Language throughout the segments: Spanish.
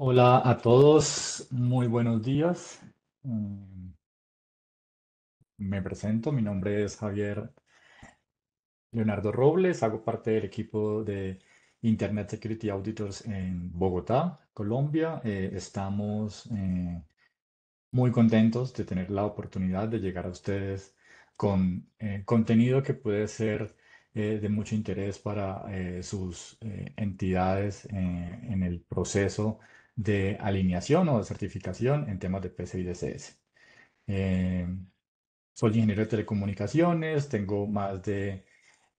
Hola a todos, muy buenos días. Mm, me presento, mi nombre es Javier Leonardo Robles, hago parte del equipo de Internet Security Auditors en Bogotá, Colombia. Eh, estamos eh, muy contentos de tener la oportunidad de llegar a ustedes con eh, contenido que puede ser de mucho interés para sus entidades en el proceso de alineación o de certificación en temas de PCI DCS. Em, soy ingeniero de telecomunicaciones, tengo más de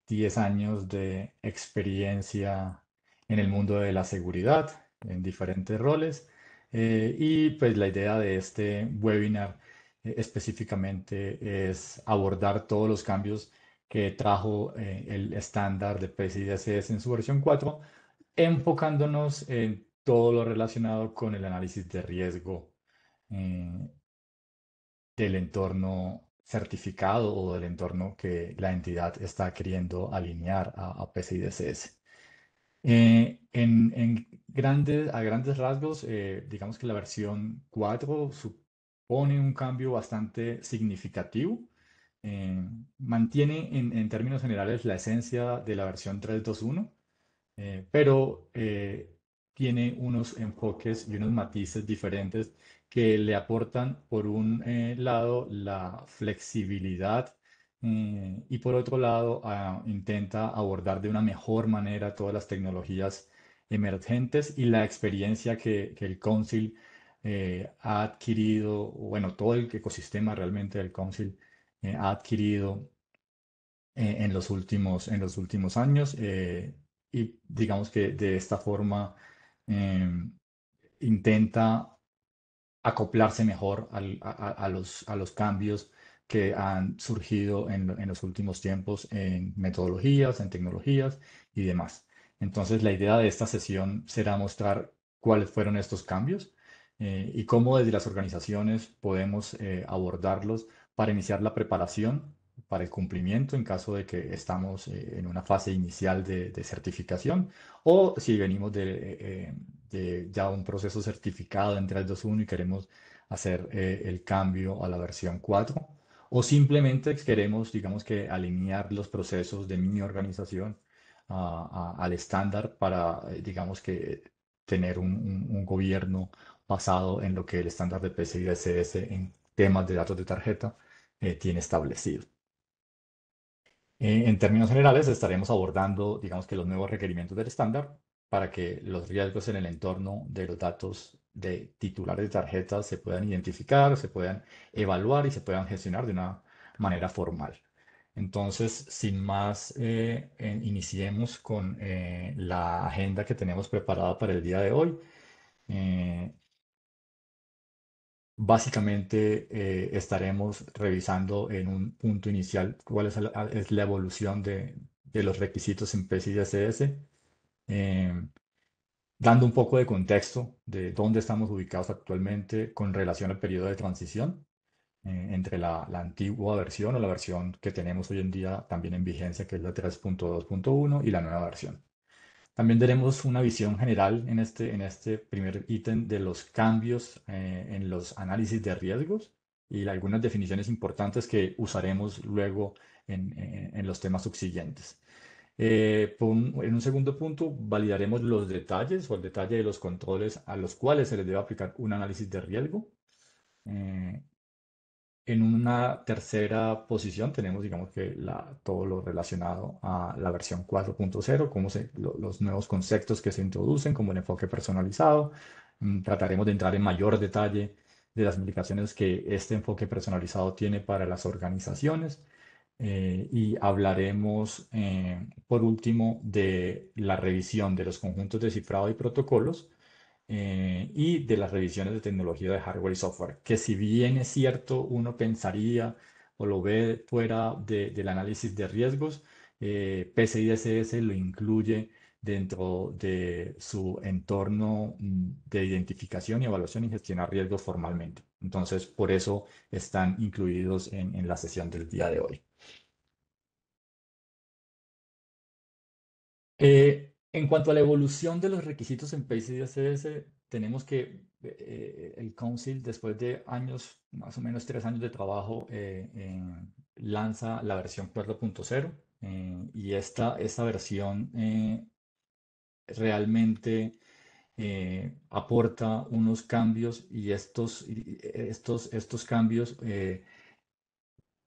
10 años de experiencia en el mundo de la seguridad, en diferentes roles. Eh, y pues la idea de este webinar eh, específicamente es abordar todos los cambios que trajo eh, el estándar de PCI DCS en su versión 4, enfocándonos en todo lo relacionado con el análisis de riesgo eh, del entorno certificado o del entorno que la entidad está queriendo alinear a, a eh, en, grandes, a grandes rasgos, eh, digamos que la versión 4 supone un cambio bastante significativo. mantiene en, en, términos generales la esencia de la versión 3.2.1, pero tiene unos enfoques y unos matices diferentes que le aportan, por un eh, lado, la flexibilidad mm, y por otro lado, ah, intenta abordar de una mejor manera todas las tecnologías emergentes y la experiencia que, el Council eh, ha adquirido, bueno, todo el ecosistema realmente del Council eh, ha adquirido en, los últimos, en los últimos años. y digamos que de esta forma Em, intenta acoplarse mejor a, los, cambios que han surgido en, los últimos tiempos en metodologías, en tecnologías y demás. Entonces, la idea de esta sesión será mostrar cuáles fueron estos cambios eh, y cómo desde las organizaciones podemos eh, abordarlos para iniciar la preparación para el cumplimiento en caso de que estamos eh, en una fase inicial de, certificación o si venimos de, eh, eh, ya un proceso certificado en 3.2.1 y queremos hacer el cambio a la versión 4 o simplemente queremos, digamos que, alinear los procesos de mi organización al estándar para, digamos que, tener un, gobierno basado en lo que el estándar de PCI DSS en temas de datos de tarjeta tiene establecido. Eh, en términos generales, estaremos abordando, digamos que los nuevos requerimientos del estándar para que los riesgos en el entorno de los datos de titulares de tarjetas se puedan identificar, se puedan evaluar y se puedan gestionar de una manera formal. Entonces, sin más, eh, iniciemos con eh, la agenda que tenemos preparada para el día de hoy básicamente eh, estaremos revisando en un punto inicial cuál es la, evolución de, los requisitos en PCI DSS, eh, dando un poco de contexto de dónde estamos ubicados actualmente con relación al periodo de transición eh, entre la, la, antigua versión o la versión que tenemos hoy en día también en vigencia, que es la 3.2.1 y la nueva versión. También daremos una visión general en este, en este primer ítem de los cambios eh, en los análisis de riesgos y algunas definiciones importantes que usaremos luego en, los temas subsiguientes. Eh, en un segundo punto, validaremos los detalles o el detalle de los controles a los cuales se les debe aplicar un análisis de riesgo. Eh, en una tercera posición tenemos, digamos que todo lo relacionado a la versión 4.0, como los nuevos conceptos que se introducen, como el enfoque personalizado. Mm, trataremos de entrar en mayor detalle de las implicaciones que este enfoque personalizado tiene para las organizaciones. Eh, y hablaremos, eh, por último, de la revisión de los conjuntos de cifrado y protocolos eh, y de las revisiones de tecnología de hardware y software, que si bien es cierto, uno pensaría o lo ve fuera de, del análisis de riesgos, eh, PCI-DSS lo incluye dentro de su entorno mm, de identificación y evaluación y gestión de riesgos formalmente. Entonces, por eso están incluidos en, en la sesión del día de hoy. Eh, en cuanto a la evolución de los requisitos en PACES y tenemos que eh, eh, el Council, después de años, más o menos tres años de trabajo, eh, lanza la versión 4.0 y esta, esta versión realmente aporta unos cambios y estos, estos, estos cambios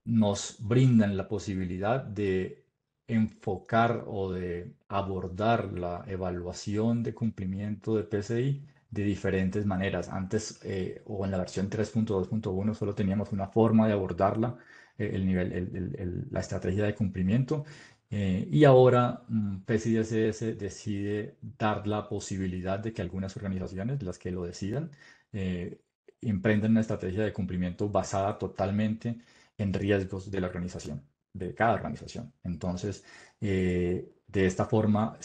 nos brindan la posibilidad de enfocar o de abordar la evaluación de cumplimiento de PCI de diferentes maneras. Antes eh, o en la versión 3.2.1 solo teníamos una forma de abordarla, eh, el nivel, la estrategia de cumplimiento. Eh, y ahora mm, pci decide dar la posibilidad de que algunas organizaciones, las que lo decidan, emprendan una estrategia de cumplimiento basada totalmente en riesgos de la organización de cada organización. Entonces, eh, de esta forma,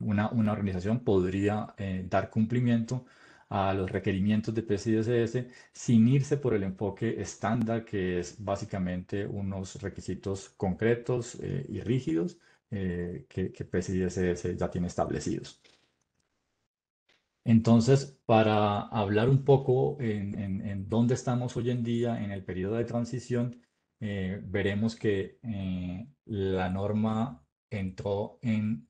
una, una organización podría eh, dar cumplimiento a los requerimientos de PCI-DSS sin irse por el enfoque estándar, que es básicamente unos requisitos concretos eh, y rígidos que, que ya tiene establecidos. Entonces, para hablar un poco en, en, dónde estamos hoy en día en el periodo de transición, eh, veremos que eh, la norma entró en,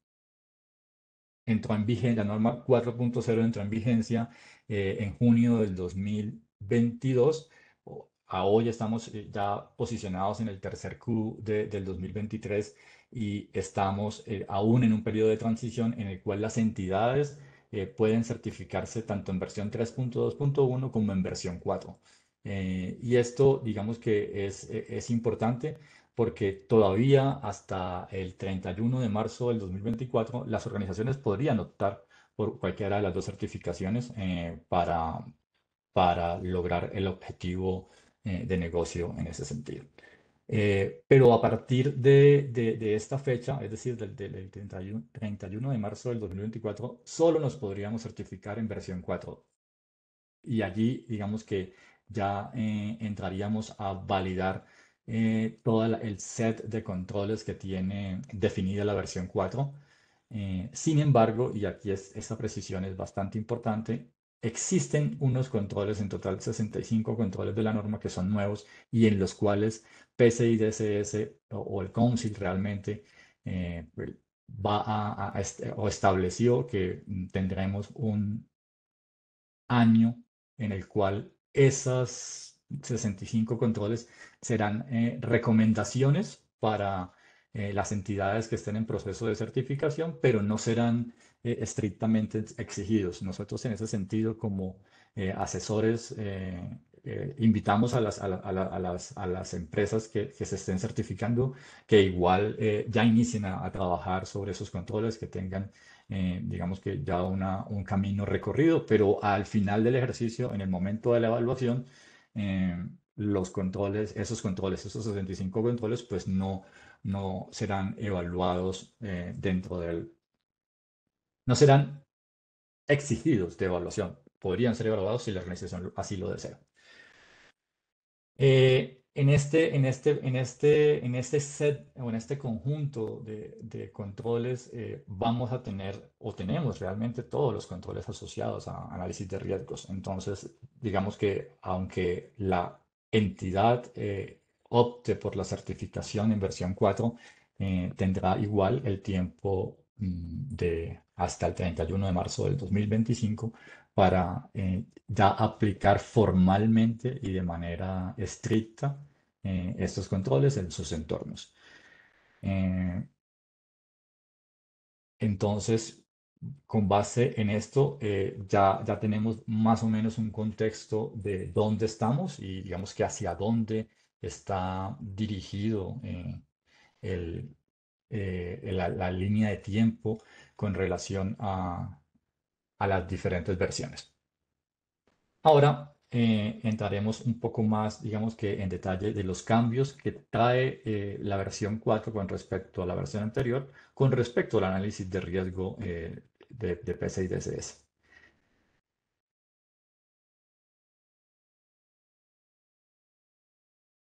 entró vigencia, la norma 4.0 entró en vigencia eh, en junio del 2022. A hoy estamos ya posicionados en el tercer Q del 2023 y estamos aún en un periodo de transición en el cual las entidades pueden certificarse tanto en versión 3.2.1 como en versión 4. Eh, y esto, digamos que es, e, es importante porque todavía hasta el 31 de marzo del 2024 las organizaciones podrían optar por cualquiera de las dos certificaciones eh, para, para lograr el objetivo eh, de negocio en ese sentido. pero a partir de, de, esta fecha, es decir, del, 31, 31, de marzo del 2024, solo nos podríamos certificar en versión 4. Y allí, digamos que ya eh, entraríamos a validar eh, todo el set de controles que tiene definida la versión 4. Eh, sin embargo, y aquí esta precisión es bastante importante, existen unos controles, en total 65 controles de la norma que son nuevos y en los cuales PCI DSS o, el Council realmente pues, va a, estableció que mm, tendremos un año en el cual esas 65 controles serán eh, recomendaciones para eh, las entidades que estén en proceso de certificación, pero no serán eh, estrictamente exigidos. Nosotros en ese sentido, como asesores, invitamos a las, a, empresas que, que, se estén certificando que igual ya inicien a, trabajar sobre esos controles, que tengan eh, digamos que ya un camino recorrido, pero al final del ejercicio, en el momento de la evaluación, eh, los controles, esos controles, esos 65 controles, pues no, no serán evaluados eh, dentro del, no serán exigidos de evaluación. Podrían ser evaluados si la organización así lo desea. Eh, en este, en este, en este, en este set o en este conjunto de, controles eh, vamos a tener o tenemos realmente todos los controles asociados a análisis de riesgos. Entonces, digamos que aunque la entidad eh, opte por la certificación en versión 4, eh, tendrá igual el tiempo mm, de hasta el 31 de marzo del 2025 para ya aplicar formalmente y de manera estricta eh, estos controles en sus entornos. Eh, entonces, con base en esto, eh, ya, ya tenemos más o menos un contexto de dónde estamos y digamos que hacia dónde está dirigido la, línea de tiempo con relación a las diferentes versiones. Ahora, eh, entraremos un poco más, digamos que en detalle de los cambios que trae eh, la versión 4 con respecto a la versión anterior, con respecto al análisis de riesgo eh, de, de PC y DSS.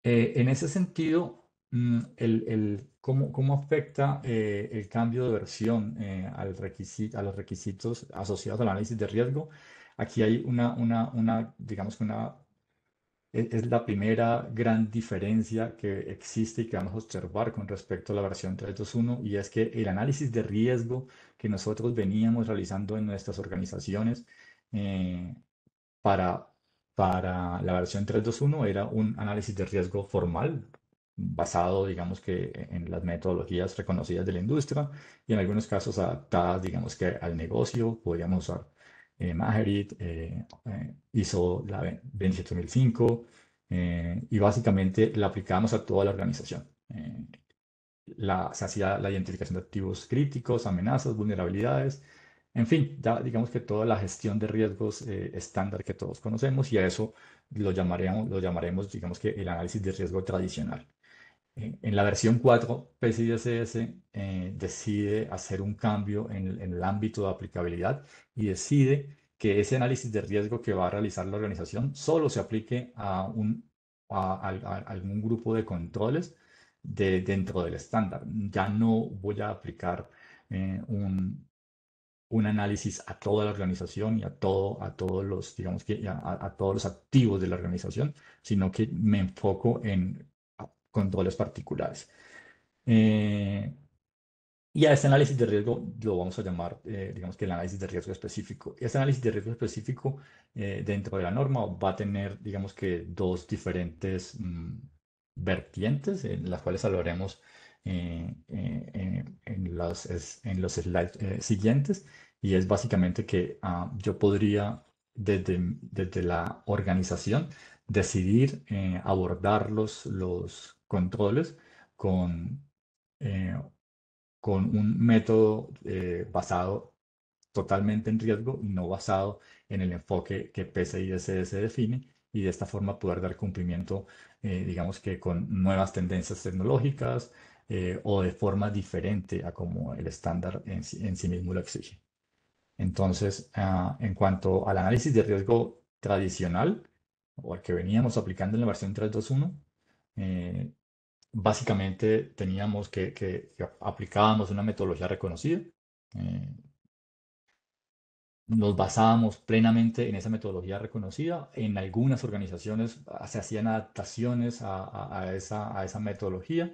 en ese sentido, mm, el, cómo, afecta el cambio de versión a los requisitos asociados al análisis de riesgo? Aquí hay una, una, una digamos que una, e, es la primera gran diferencia que existe y que vamos a observar con respecto a la versión 3.2.1 y es que el análisis de riesgo que nosotros veníamos realizando en nuestras organizaciones eh, para, para la versión 3.2.1 era un análisis de riesgo formal, basado, digamos que, en las metodologías reconocidas de la industria y en algunos casos adaptadas, digamos que, al negocio. Podríamos usar eh, Maherit, eh, eh la 27005, eh, y básicamente la aplicamos a toda la organización. Eh, la, se hacía la identificación de activos críticos, amenazas, vulnerabilidades, en fin, ya digamos que toda la gestión de riesgos estándar que todos conocemos y a eso lo llamaremos, lo llamaremos, digamos que el análisis de riesgo tradicional. Eh, en la versión 4, pci eh, decide hacer un cambio en, el ámbito de aplicabilidad y decide que ese análisis de riesgo que va a realizar la organización solo se aplique a, un, a, algún grupo de controles de, dentro del estándar. Ya no voy a aplicar eh, un, un, análisis a toda la organización y a, todo, a, todos los, digamos que, a, a todos los activos de la organización, sino que me enfoco en controles particulares. Eh, y a este análisis de riesgo lo vamos a llamar, eh, digamos que el análisis de riesgo específico. Este análisis de riesgo específico eh, dentro de la norma va a tener, digamos que, dos diferentes mm, vertientes, en las cuales hablaremos en, los, en los slides siguientes. Y es básicamente que ah, yo podría, desde, desde la organización, decidir abordar los controles con, eh, con un método eh, basado totalmente en riesgo y no basado en el enfoque que pci se define y de esta forma poder dar cumplimiento, eh, digamos que con nuevas tendencias tecnológicas o de forma diferente a como el estándar en, sí mismo lo exige. Entonces, ah, en cuanto al análisis de riesgo tradicional o al que veníamos aplicando en la versión 321, eh, básicamente teníamos que, aplicábamos una metodología reconocida. Eh, nos basábamos plenamente en esa metodología reconocida. En algunas organizaciones ah, se hacían adaptaciones a, esa, metodología,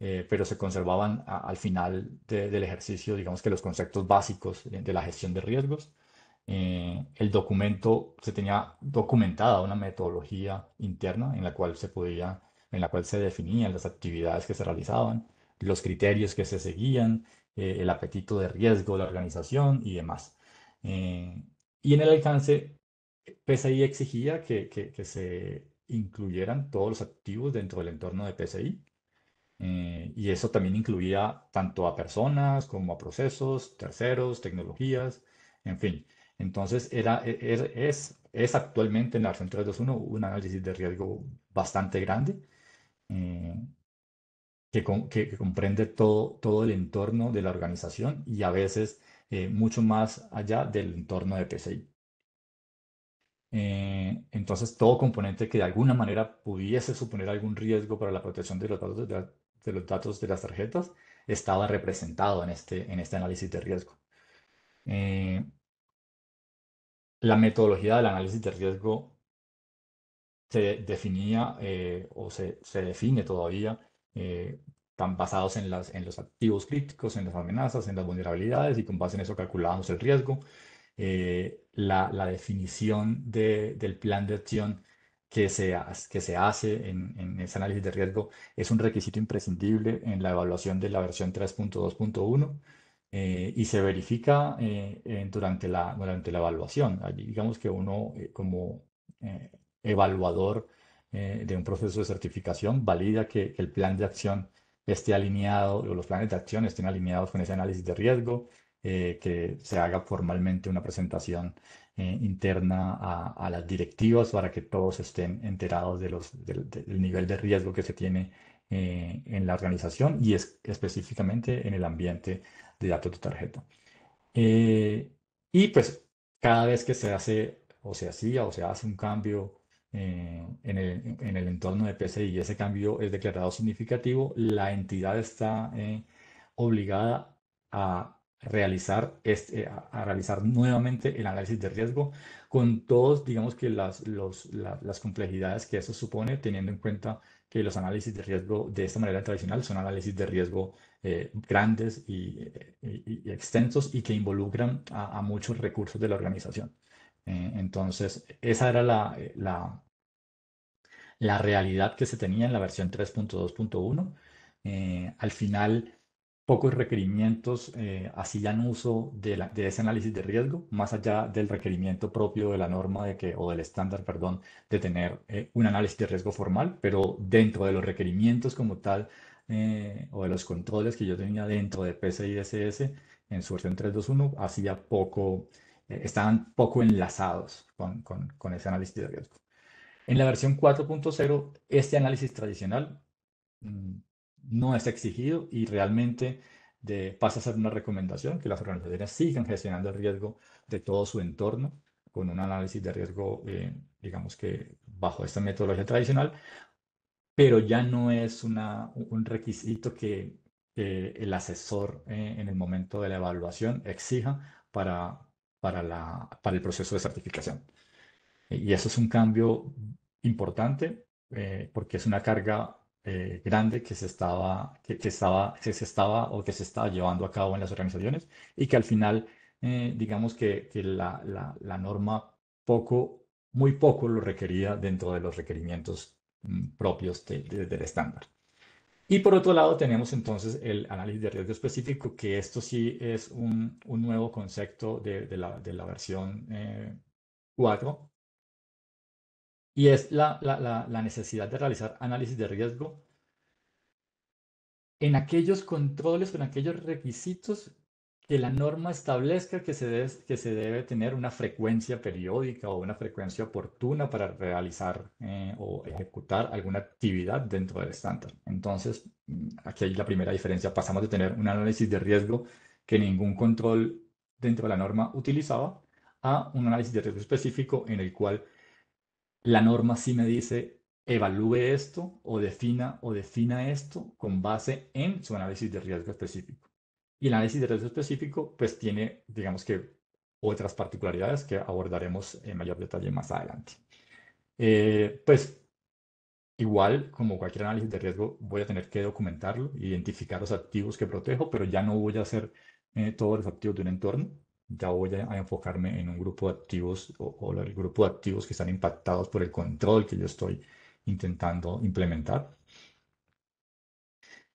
eh, pero se conservaban al final del ejercicio, digamos que los conceptos básicos de, la gestión de riesgos. el documento se tenía documentada una metodología interna en la cual se podía en la cual se definían las actividades que se realizaban, los criterios que se seguían, eh, el apetito de riesgo la organización y demás. Eh, y en el alcance, PCI exigía que, que, se incluyeran todos los activos dentro del entorno de PCI. Eh, y eso también incluía tanto a personas como a procesos, terceros, tecnologías, en fin. Entonces, era, e, e, es, es actualmente en la versión 321 un análisis de riesgo bastante grande eh, que, comprende todo, todo el entorno de la organización y a veces eh, mucho más allá del entorno de PCI. Eh, entonces, todo componente que de alguna manera pudiese suponer algún riesgo para la protección de los datos de, los datos de las tarjetas estaba representado en este, en este análisis de riesgo. la metodología del análisis de riesgo se definía eh, o se, se, define todavía eh, tan basados en, las, en los activos críticos, en las amenazas, en las vulnerabilidades y con base en eso calculábamos el riesgo. Eh, la, la, definición de, del plan de acción que se, que se hace en, en, ese análisis de riesgo es un requisito imprescindible en la evaluación de la versión 3.2.1 y se verifica durante, la, durante la evaluación. Allí digamos que uno como evaluador eh, de un proceso de certificación, valida que, el plan de acción esté alineado o los planes de acción estén alineados con ese análisis de riesgo, eh, que se haga formalmente una presentación eh, interna a, las directivas para que todos estén enterados de los, del nivel de riesgo que se tiene en la organización y específicamente en el ambiente de datos de tarjeta. y pues cada vez que se hace o se hacía o se hace un cambio eh, en, el, entorno de PCI. Ese cambio es declarado significativo. La entidad está eh, obligada a realizar, este, a realizar nuevamente el análisis de riesgo con todos, digamos que las, las complejidades que eso supone, teniendo en cuenta que los análisis de riesgo de esta manera tradicional son análisis de riesgo eh, grandes y, extensos y que involucran a muchos recursos de la organización. Eh, entonces, esa era la, eh, la, la, realidad que se tenía en la versión 3.2.1. Eh, al final, pocos requerimientos eh, hacían uso de, de, ese análisis de riesgo, más allá del requerimiento propio de la norma de que, o del estándar, perdón, de tener un análisis de riesgo formal, pero dentro de los requerimientos como tal o de los controles que yo tenía dentro de PCI DSS en su versión 3.2.1 hacía poco estaban poco enlazados con, ese análisis de riesgo. En la versión 4.0, este análisis tradicional mm, no es exigido y realmente pasa a ser una recomendación que las organizaciones sigan gestionando el riesgo de todo su entorno con un análisis de riesgo, eh, digamos que bajo esta metodología tradicional, pero ya no es una, un requisito que eh, el asesor eh, en el momento de la evaluación exija para, para, la, para el proceso de certificación. E, y eso es un cambio importante eh, porque es una carga eh, grande que se, estaba, que, estaba, que se estaba o que se estaba llevando a cabo en las organizaciones y que al final, eh, digamos que, la, norma poco, muy poco lo requería dentro de los requerimientos mm, propios del estándar. Y por otro lado tenemos entonces el análisis de riesgo específico, que esto sí es un, nuevo concepto de, la, versión 4, eh, y es la, la necesidad de realizar análisis de riesgo en aquellos controles, en aquellos requisitos que la norma establezca que se, debe, que se debe tener una frecuencia periódica o una frecuencia oportuna para realizar eh, o ejecutar alguna actividad dentro del estándar. Entonces, mm, aquí hay la primera diferencia. Pasamos de tener un análisis de riesgo que ningún control dentro de la norma utilizaba a un análisis de riesgo específico en el cual la norma sí me dice evalúe esto o defina o defina esto con base en su análisis de riesgo específico. Y el análisis de riesgo específico, pues tiene, digamos que, otras particularidades que abordaremos en mayor detalle más adelante. Eh, pues igual, como cualquier análisis de riesgo, voy a tener que documentarlo, identificar los activos que protejo, pero ya no voy a hacer eh, todos los activos de un entorno, ya voy a, enfocarme en un grupo de activos o, el grupo de activos que están impactados por el control que yo estoy intentando implementar.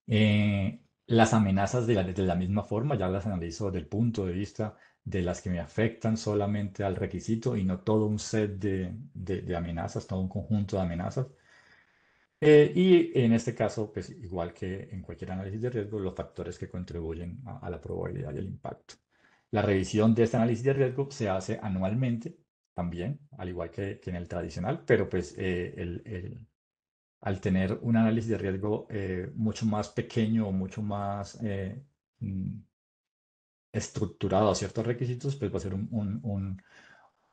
Eh, las amenazas de la, de la misma forma, ya las analizo desde el punto de vista de las que me afectan solamente al requisito y no todo un set de, de, amenazas, todo un conjunto de amenazas. Eh, y en este caso, pues igual que en cualquier análisis de riesgo, los factores que contribuyen a, la probabilidad y el impacto. La revisión de este análisis de riesgo se hace anualmente también, al igual que, que en el tradicional, pero pues eh, el, al tener un análisis de riesgo eh, mucho más pequeño o mucho más eh, mm, estructurado a ciertos requisitos, pues va a ser un,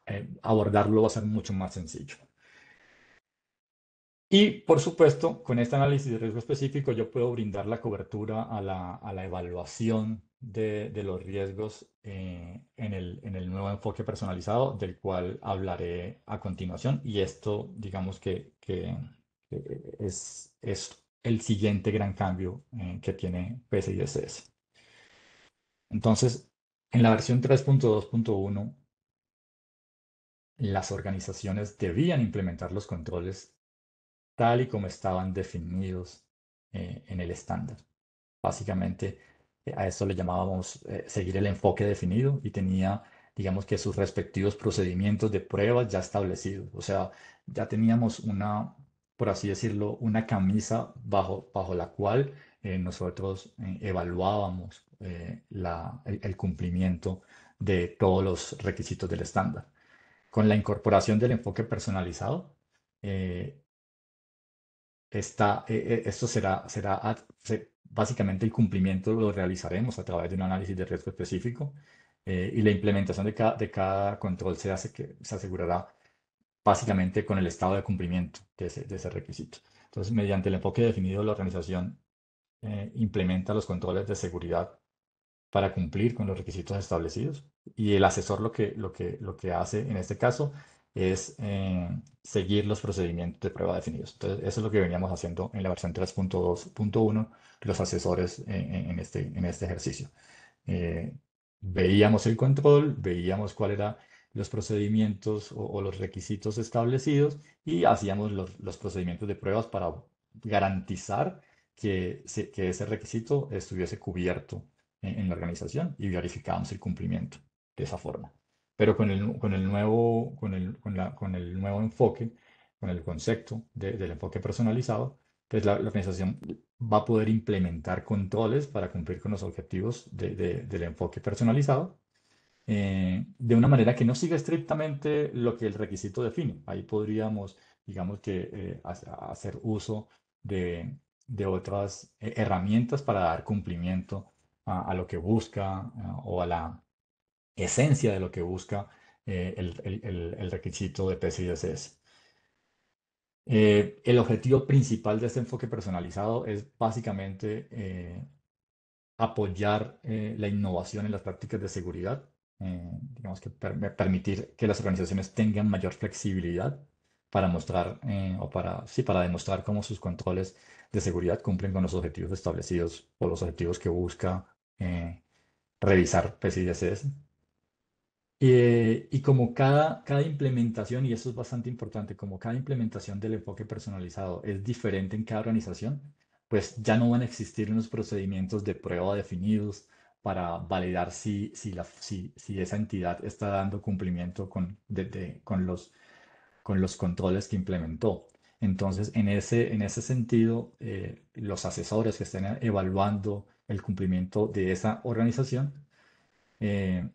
eh, abordarlo va a ser mucho más sencillo. Y por supuesto, con este análisis de riesgo específico, yo puedo brindar la cobertura a la, evaluación de, los riesgos en, el, nuevo enfoque personalizado, del cual hablaré a continuación. Y esto, digamos que es, es el siguiente gran cambio eh, que tiene PSI DSS. Entonces, en la versión 3.2.1, las organizaciones debían implementar los controles tal y como estaban definidos eh, en el estándar. Básicamente, eh, a eso le llamábamos seguir el enfoque definido y tenía, digamos que sus respectivos procedimientos de pruebas ya establecidos. O sea, ya teníamos una, por así decirlo, una camisa bajo, bajo la cual eh, nosotros eh, evaluábamos eh, el, cumplimiento de todos los requisitos del estándar. Con la incorporación del enfoque personalizado, esta, esto será, será básicamente el cumplimiento lo realizaremos a través de un análisis de riesgo específico y la implementación de cada, de control se, se asegurará básicamente con el estado de cumplimiento de ese, de ese requisito. Entonces, mediante el enfoque definido, la organización eh, implementa los controles de seguridad para cumplir con los requisitos establecidos y el asesor lo que, lo que, lo que hace en este caso es eh, seguir los procedimientos de prueba definidos. Entonces, eso es lo que veníamos haciendo en la versión 3.2.1, los asesores en, este, en este ejercicio. Eh, veíamos el control, veíamos cuál era los procedimientos o, los requisitos establecidos y hacíamos los, procedimientos de pruebas para garantizar que, que ese requisito estuviese cubierto en, la organización y verificábamos el cumplimiento de esa forma. Pero con el, con el, nuevo, con con el nuevo enfoque, con el concepto del enfoque personalizado, pues la, organización va a poder implementar controles para cumplir con los objetivos del enfoque personalizado eh, de una manera que no siga estrictamente lo que el requisito define. Ahí podríamos, digamos que, eh, hacer uso de, otras eh, herramientas para dar cumplimiento a, lo que busca o a la esencia de lo que busca el, requisito de pci el objetivo principal de este enfoque personalizado es básicamente apoyar la innovación en las prácticas de seguridad eh, digamos que permitir que las organizaciones tengan mayor flexibilidad para mostrar eh, o para, sí, para demostrar cómo sus controles de seguridad cumplen con los objetivos establecidos o los objetivos que busca eh, revisar PCI-DSS. y como cada, cada implementación, y eso es bastante importante, como cada implementación del enfoque personalizado es diferente en cada organización, pues ya no van a existir unos procedimientos de prueba definidos, para validar si, si, la, si, esa entidad está dando cumplimiento con, con, los, con los controles que implementó. Entonces, en ese, en ese sentido, eh, los asesores que estén evaluando el cumplimiento de esa organización eh,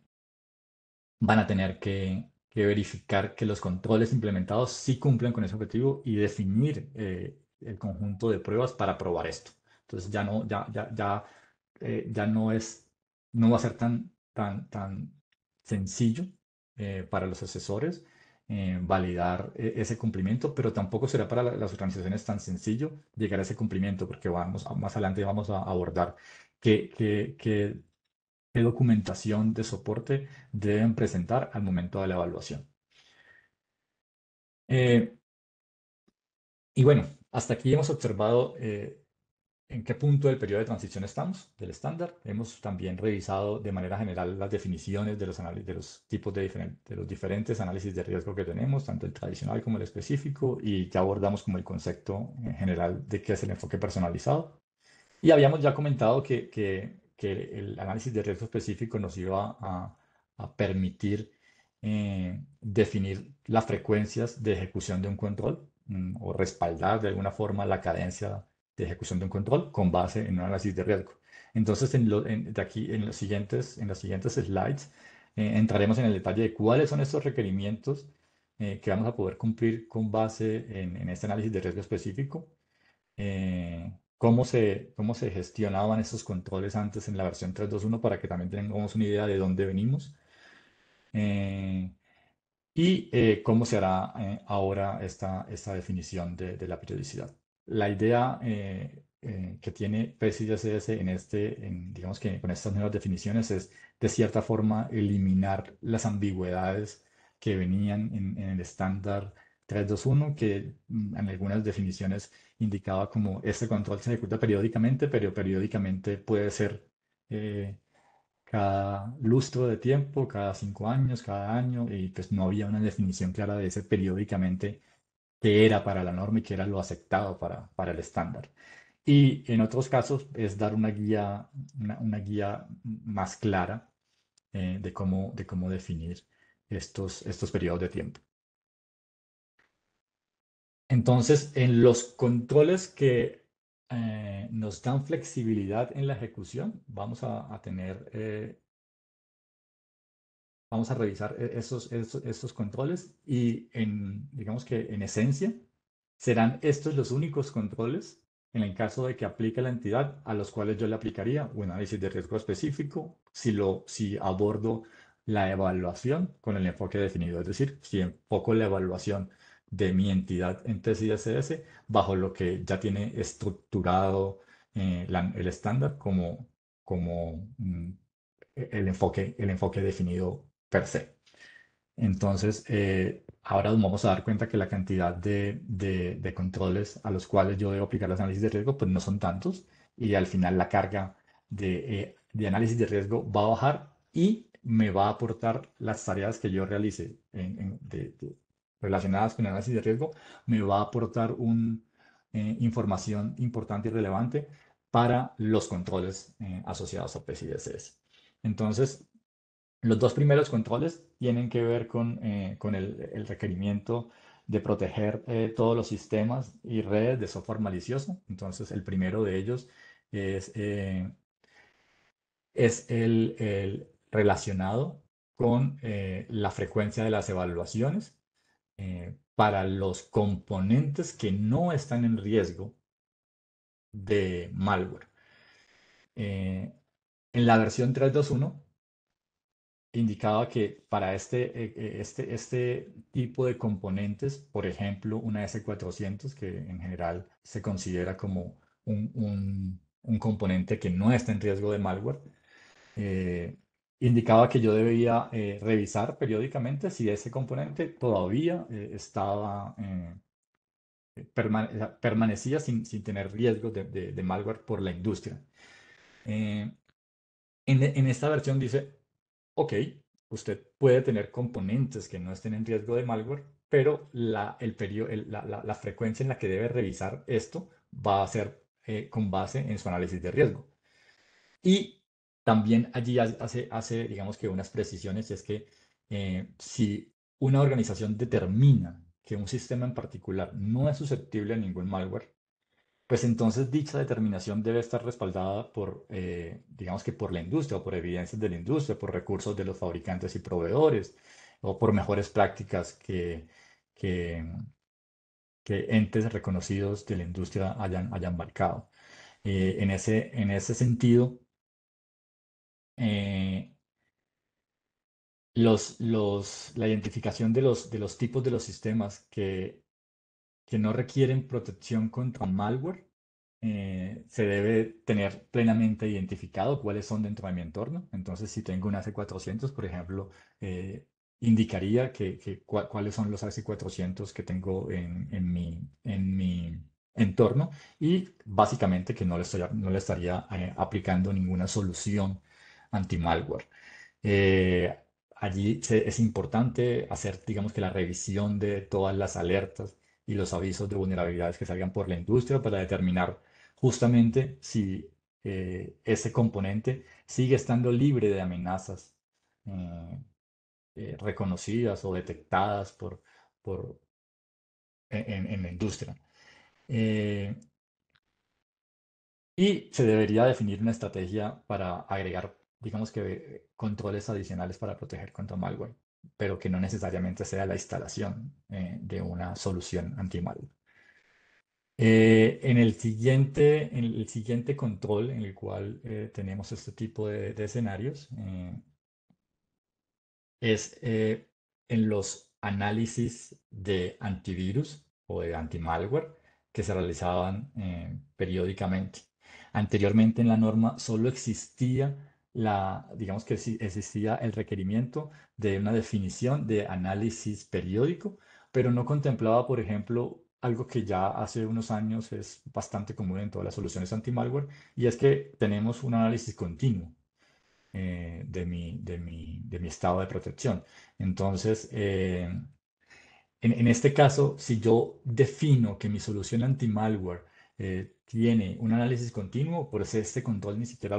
van a tener que, verificar que los controles implementados sí cumplen con ese objetivo y definir eh, el conjunto de pruebas para probar esto. Entonces, ya no, ya, ya, ya no es no va a ser tan, tan, tan sencillo eh, para los asesores eh, validar e, ese cumplimiento, pero tampoco será para las organizaciones tan sencillo llegar a ese cumplimiento, porque vamos más adelante vamos a abordar qué, qué, documentación de soporte deben presentar al momento de la evaluación. Eh, y bueno, hasta aquí hemos observado en qué punto del periodo de transición estamos del estándar. Hemos también revisado de manera general las definiciones de los, tipos de, los diferentes análisis de riesgo que tenemos, tanto el tradicional como el específico, y que abordamos como el concepto en general de qué es el enfoque personalizado. Y habíamos ya comentado que, el análisis de riesgo específico nos iba a, permitir eh, definir las frecuencias de ejecución de un control mm, o respaldar de alguna forma la cadencia de ejecución de un control con base en un análisis de riesgo. Entonces, en de aquí en, los siguientes, en las siguientes slides eh, entraremos en el detalle de cuáles son estos requerimientos eh, que vamos a poder cumplir con base en, este análisis de riesgo específico, eh, cómo, se, cómo se gestionaban estos controles antes en la versión 3.2.1 para que también tengamos una idea de dónde venimos y cómo se hará ahora esta, esta definición de la periodicidad la idea eh, eh, que tiene PCSS en este, digamos que con estas nuevas definiciones es de cierta forma eliminar las ambigüedades que venían en, el estándar 321, que mm, en algunas definiciones indicaba como este control se ejecuta periódicamente, pero periódicamente puede ser eh, cada lustro de tiempo, cada cinco años, cada año, y pues no había una definición clara de ese periódicamente que era para la norma y que era lo aceptado para, el estándar. Y en otros casos es dar una guía, guía más clara eh, de, cómo, de cómo definir estos, estos periodos de tiempo. Entonces, en los controles que eh, nos dan flexibilidad en la ejecución, vamos a, tener eh, vamos a revisar e-, esos, esos, estos controles y en, digamos que en esencia serán estos los únicos controles en el caso de que aplique la entidad a los cuales yo le aplicaría un análisis de riesgo específico si, lo, si abordo la evaluación con el enfoque definido, es decir, si enfoco la evaluación de mi entidad en TCSS bajo lo que ya tiene estructurado eh, el estándar como, como mm, e-, el, enfoque, el enfoque definido per se. Entonces, eh, ahora nos vamos a dar cuenta que la cantidad de, controles a los cuales yo debo aplicar los análisis de riesgo, pues no son tantos y al final la carga de, eh, análisis de riesgo va a bajar y me va a aportar las tareas que yo realice relacionadas con el análisis de riesgo, me va a aportar un, eh, información importante y relevante para los controles asociados a PCDCs. Entonces, los dos primeros controles tienen que ver con, eh, el, requerimiento de proteger eh, todos los sistemas y redes de software malicioso. Entonces, el primero de ellos es, eh, es el, el, relacionado con la frecuencia de las evaluaciones para los componentes que no están en riesgo de malware. en la versión 321 indicaba que para este, eh, eh, este, este tipo de componentes, por ejemplo, una S400, que en general se considera como un, componente que no está en riesgo de malware, eh, indicaba que yo debía revisar periódicamente si ese componente todavía estaba, permanecía sin, tener riesgo de, malware por la industria. en esta versión dice ok, usted puede tener componentes que no estén en riesgo de malware, pero la, el periodo, la, la, frecuencia en la que debe revisar esto va a ser eh, con base en su análisis de riesgo. Y también allí hace, hace digamos que unas precisiones, es que eh, si una organización determina que un sistema en particular no es susceptible a ningún malware, pues entonces dicha determinación debe estar respaldada por, eh, digamos que por la industria, o por evidencias de la industria, por recursos de los fabricantes y proveedores, o por mejores prácticas que, que, entes reconocidos de la industria hayan, hayan marcado. Eh, en, ese, en ese sentido, eh, los, los, la identificación de los, de los tipos de los sistemas que que no requieren protección contra malware, eh, se debe tener plenamente identificado cuáles son dentro de mi entorno. Entonces, si tengo un AC400, por ejemplo, eh, indicaría que, cuáles son los AC400 que tengo en, en, mi, en mi entorno y básicamente que no le, estoy, no le estaría eh, aplicando ninguna solución anti-malware. allí es importante hacer, digamos que la revisión de todas las alertas y los avisos de vulnerabilidades que salgan por la industria para determinar justamente si eh, ese componente sigue estando libre de amenazas eh, eh, reconocidas o detectadas por, por, en la industria. y se debería definir una estrategia para agregar, digamos que, controles adicionales para proteger contra malware pero que no necesariamente sea la instalación eh, de una solución antimalware. Eh, en, el siguiente, el siguiente control en el cual eh, tenemos este tipo de, de escenarios eh, es en los análisis de antivirus o de antimalware que se realizaban periódicamente. Anteriormente en la norma solo existía digamos que existía el requerimiento de una definición de análisis periódico, pero no contemplaba, por ejemplo, algo que ya hace unos años es bastante común en todas las soluciones anti-malware, y es que tenemos un análisis continuo eh, de, mi, estado de protección. Entonces, eh, en, en, este caso, si yo defino que mi solución anti-malware eh, tiene un análisis continuo, pues este control ni siquiera,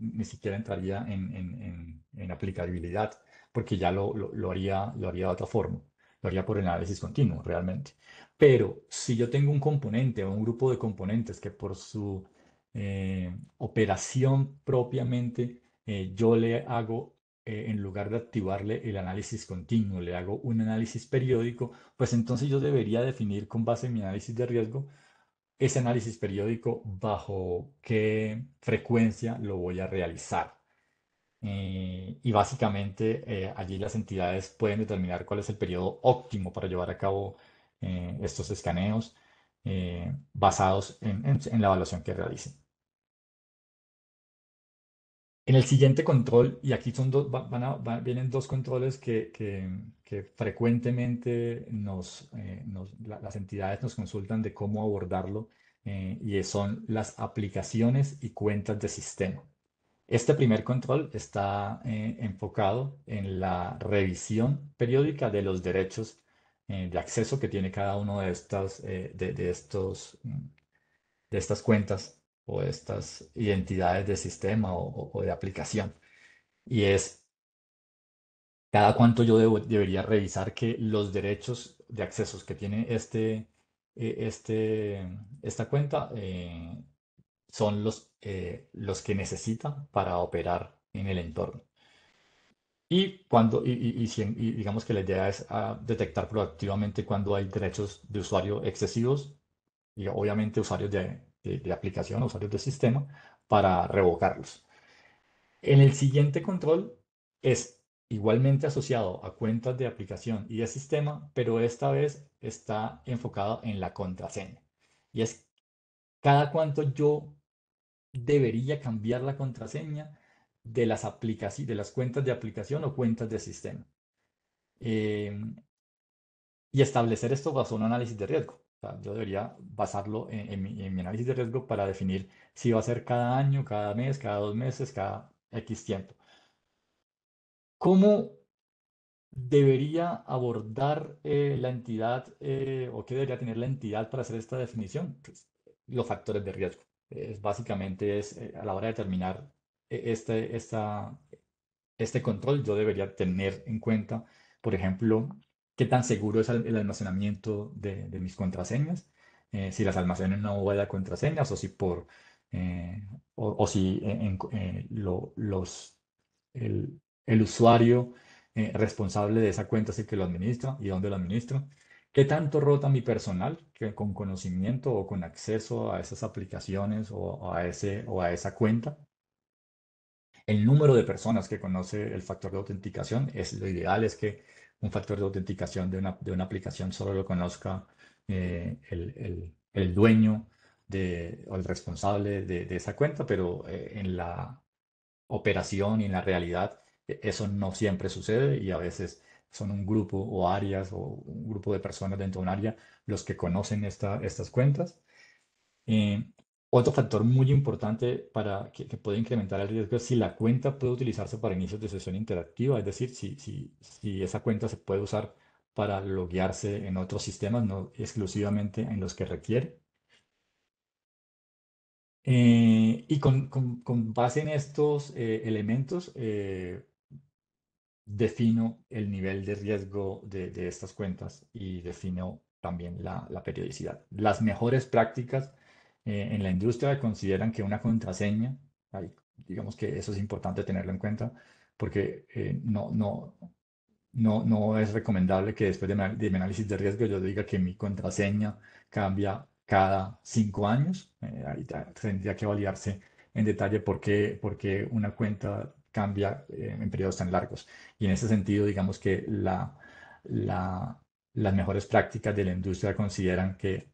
ni siquiera entraría en, aplicabilidad, porque ya lo, haría, lo haría de otra forma, lo haría por el análisis continuo realmente. Pero si yo tengo un componente o un grupo de componentes que por su eh, operación propiamente eh, yo le hago, en lugar de activarle el análisis continuo, le hago un análisis periódico, pues entonces yo debería definir con base en mi análisis de riesgo ese análisis periódico, bajo qué frecuencia lo voy a realizar. Eh, y básicamente eh, allí las entidades pueden determinar cuál es el periodo óptimo para llevar a cabo eh, estos escaneos basados en la evaluación que realicen. En el siguiente control, y aquí son dos, van vienen dos controles que, frecuentemente nos, eh, las entidades nos consultan de cómo abordarlo, eh, y son las aplicaciones y cuentas de sistema. Este primer control está eh, enfocado en la revisión periódica de los derechos de acceso que tiene cada uno de estas, de, estos, mm, de estas cuentas o estas identidades de sistema o, de aplicación. Y es cada cuánto yo debería revisar que los derechos de accesos que tiene este, eh, este, esta cuenta eh, son los, eh, los que necesita para operar en el entorno. Y, cuando, y, digamos que la idea es ah, detectar proactivamente cuando hay derechos de usuario excesivos y obviamente usuarios de, de, aplicación, usuarios de sistema, para revocarlos. En el siguiente control es igualmente asociado a cuentas de aplicación y de sistema, pero esta vez está enfocado en la contraseña. Y es cada cuánto yo debería cambiar la contraseña de las, de las cuentas de aplicación o cuentas de sistema. Eh, y establecer esto en un análisis de riesgo yo debería basarlo en, mi, análisis de riesgo para definir si va a ser cada año, cada mes, cada dos meses, cada X tiempo. ¿Cómo debería abordar eh, la entidad eh, o qué debería tener la entidad para hacer esta definición? Pues, los factores de riesgo. Es, básicamente es eh, a la hora de determinar este, esta, este control, yo debería tener en cuenta, por ejemplo, qué tan seguro es el almacenamiento de, mis contraseñas, eh, si las almaceno en una bóveda de contraseñas o si por eh, o, si eh, en, los, el, usuario responsable de esa cuenta es el que lo administra y dónde lo administra. ¿Qué tanto rota mi personal que con conocimiento o con acceso a esas aplicaciones o a, ese, o a esa cuenta? El número de personas que conoce el factor de autenticación es lo ideal, es que un factor de autenticación de una, aplicación solo lo conozca eh, el, dueño o el responsable de, esa cuenta, pero eh, en la operación y en la realidad e, eso no siempre sucede y a veces son un grupo o áreas o un grupo de personas dentro de un área los que conocen estas cuentas. Eh, otro factor muy importante para que, que, puede incrementar el riesgo es si la cuenta puede utilizarse para inicios de sesión interactiva, es decir, si, si, si esa cuenta se puede usar para loguearse en otros sistemas, no exclusivamente en los que requiere. Eh, y con, con, con, base en estos eh, elementos, eh, defino el nivel de riesgo de, de, estas cuentas y defino también la, la periodicidad. Las mejores prácticas eh, en la industria consideran que una contraseña, digamos que eso es importante tenerlo en cuenta, porque eh, no, no, no, no es recomendable que después de mi, análisis de riesgo yo diga que mi contraseña cambia cada cinco años. Eh, ahí tendría que validarse en detalle por qué, una cuenta cambia en periodos tan largos. Y en ese sentido, digamos que la, las mejores prácticas de la industria consideran que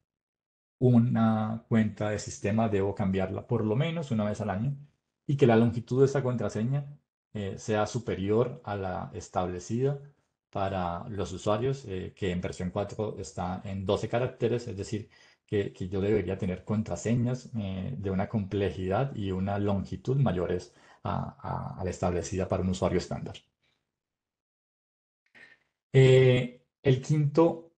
una cuenta de sistema, debo cambiarla por lo menos una vez al año y que la longitud de esa contraseña eh, sea superior a la establecida para los usuarios, eh, que en versión 4 está en 12 caracteres, es decir, que, yo debería tener contraseñas eh, de una complejidad y una longitud mayores a, a la establecida para un usuario estándar. el quinto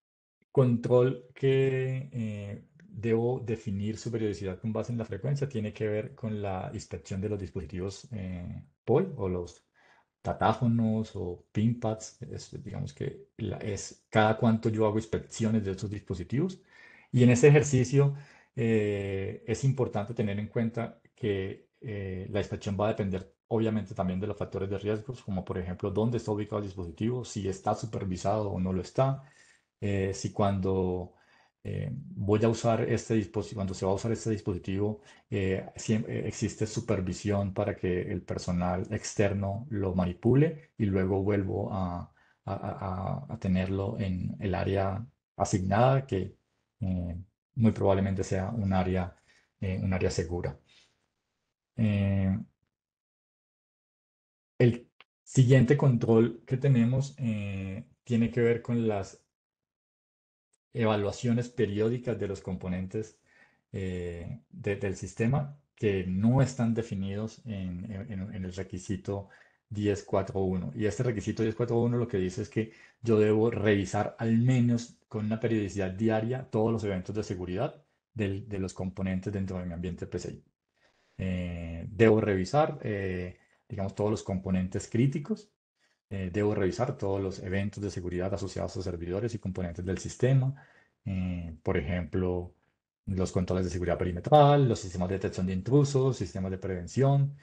control que debo definir su periodicidad con base en la frecuencia tiene que ver con la inspección de los dispositivos eh, POI o los tatáfonos o pinpads. Es, digamos que es cada cuánto yo hago inspecciones de estos dispositivos. Y en ese ejercicio eh, es importante tener en cuenta que eh, la inspección va a depender obviamente también de los factores de riesgos, como por ejemplo dónde está ubicado el dispositivo, si está supervisado o no lo está, si cuando eh, voy a usar este dispositivo, cuando se va a usar este dispositivo, eh, siempre, eh, existe supervisión para que el personal externo lo manipule y luego vuelvo a, tenerlo en el área asignada, que muy probablemente sea un área, un área segura. el siguiente control que tenemos tiene que ver con las evaluaciones periódicas de los componentes eh, del sistema que no están definidos en, el requisito 1041. Y este requisito 1041 lo que dice es que yo debo revisar al menos con una periodicidad diaria todos los eventos de seguridad de los componentes dentro de mi ambiente PCI. Eh, debo revisar, eh, digamos, todos los componentes críticos eh, debo revisar todos los eventos de seguridad asociados a servidores y componentes del sistema, eh, por ejemplo, los controles de seguridad perimetral, los sistemas de detección de intrusos, sistemas de prevención.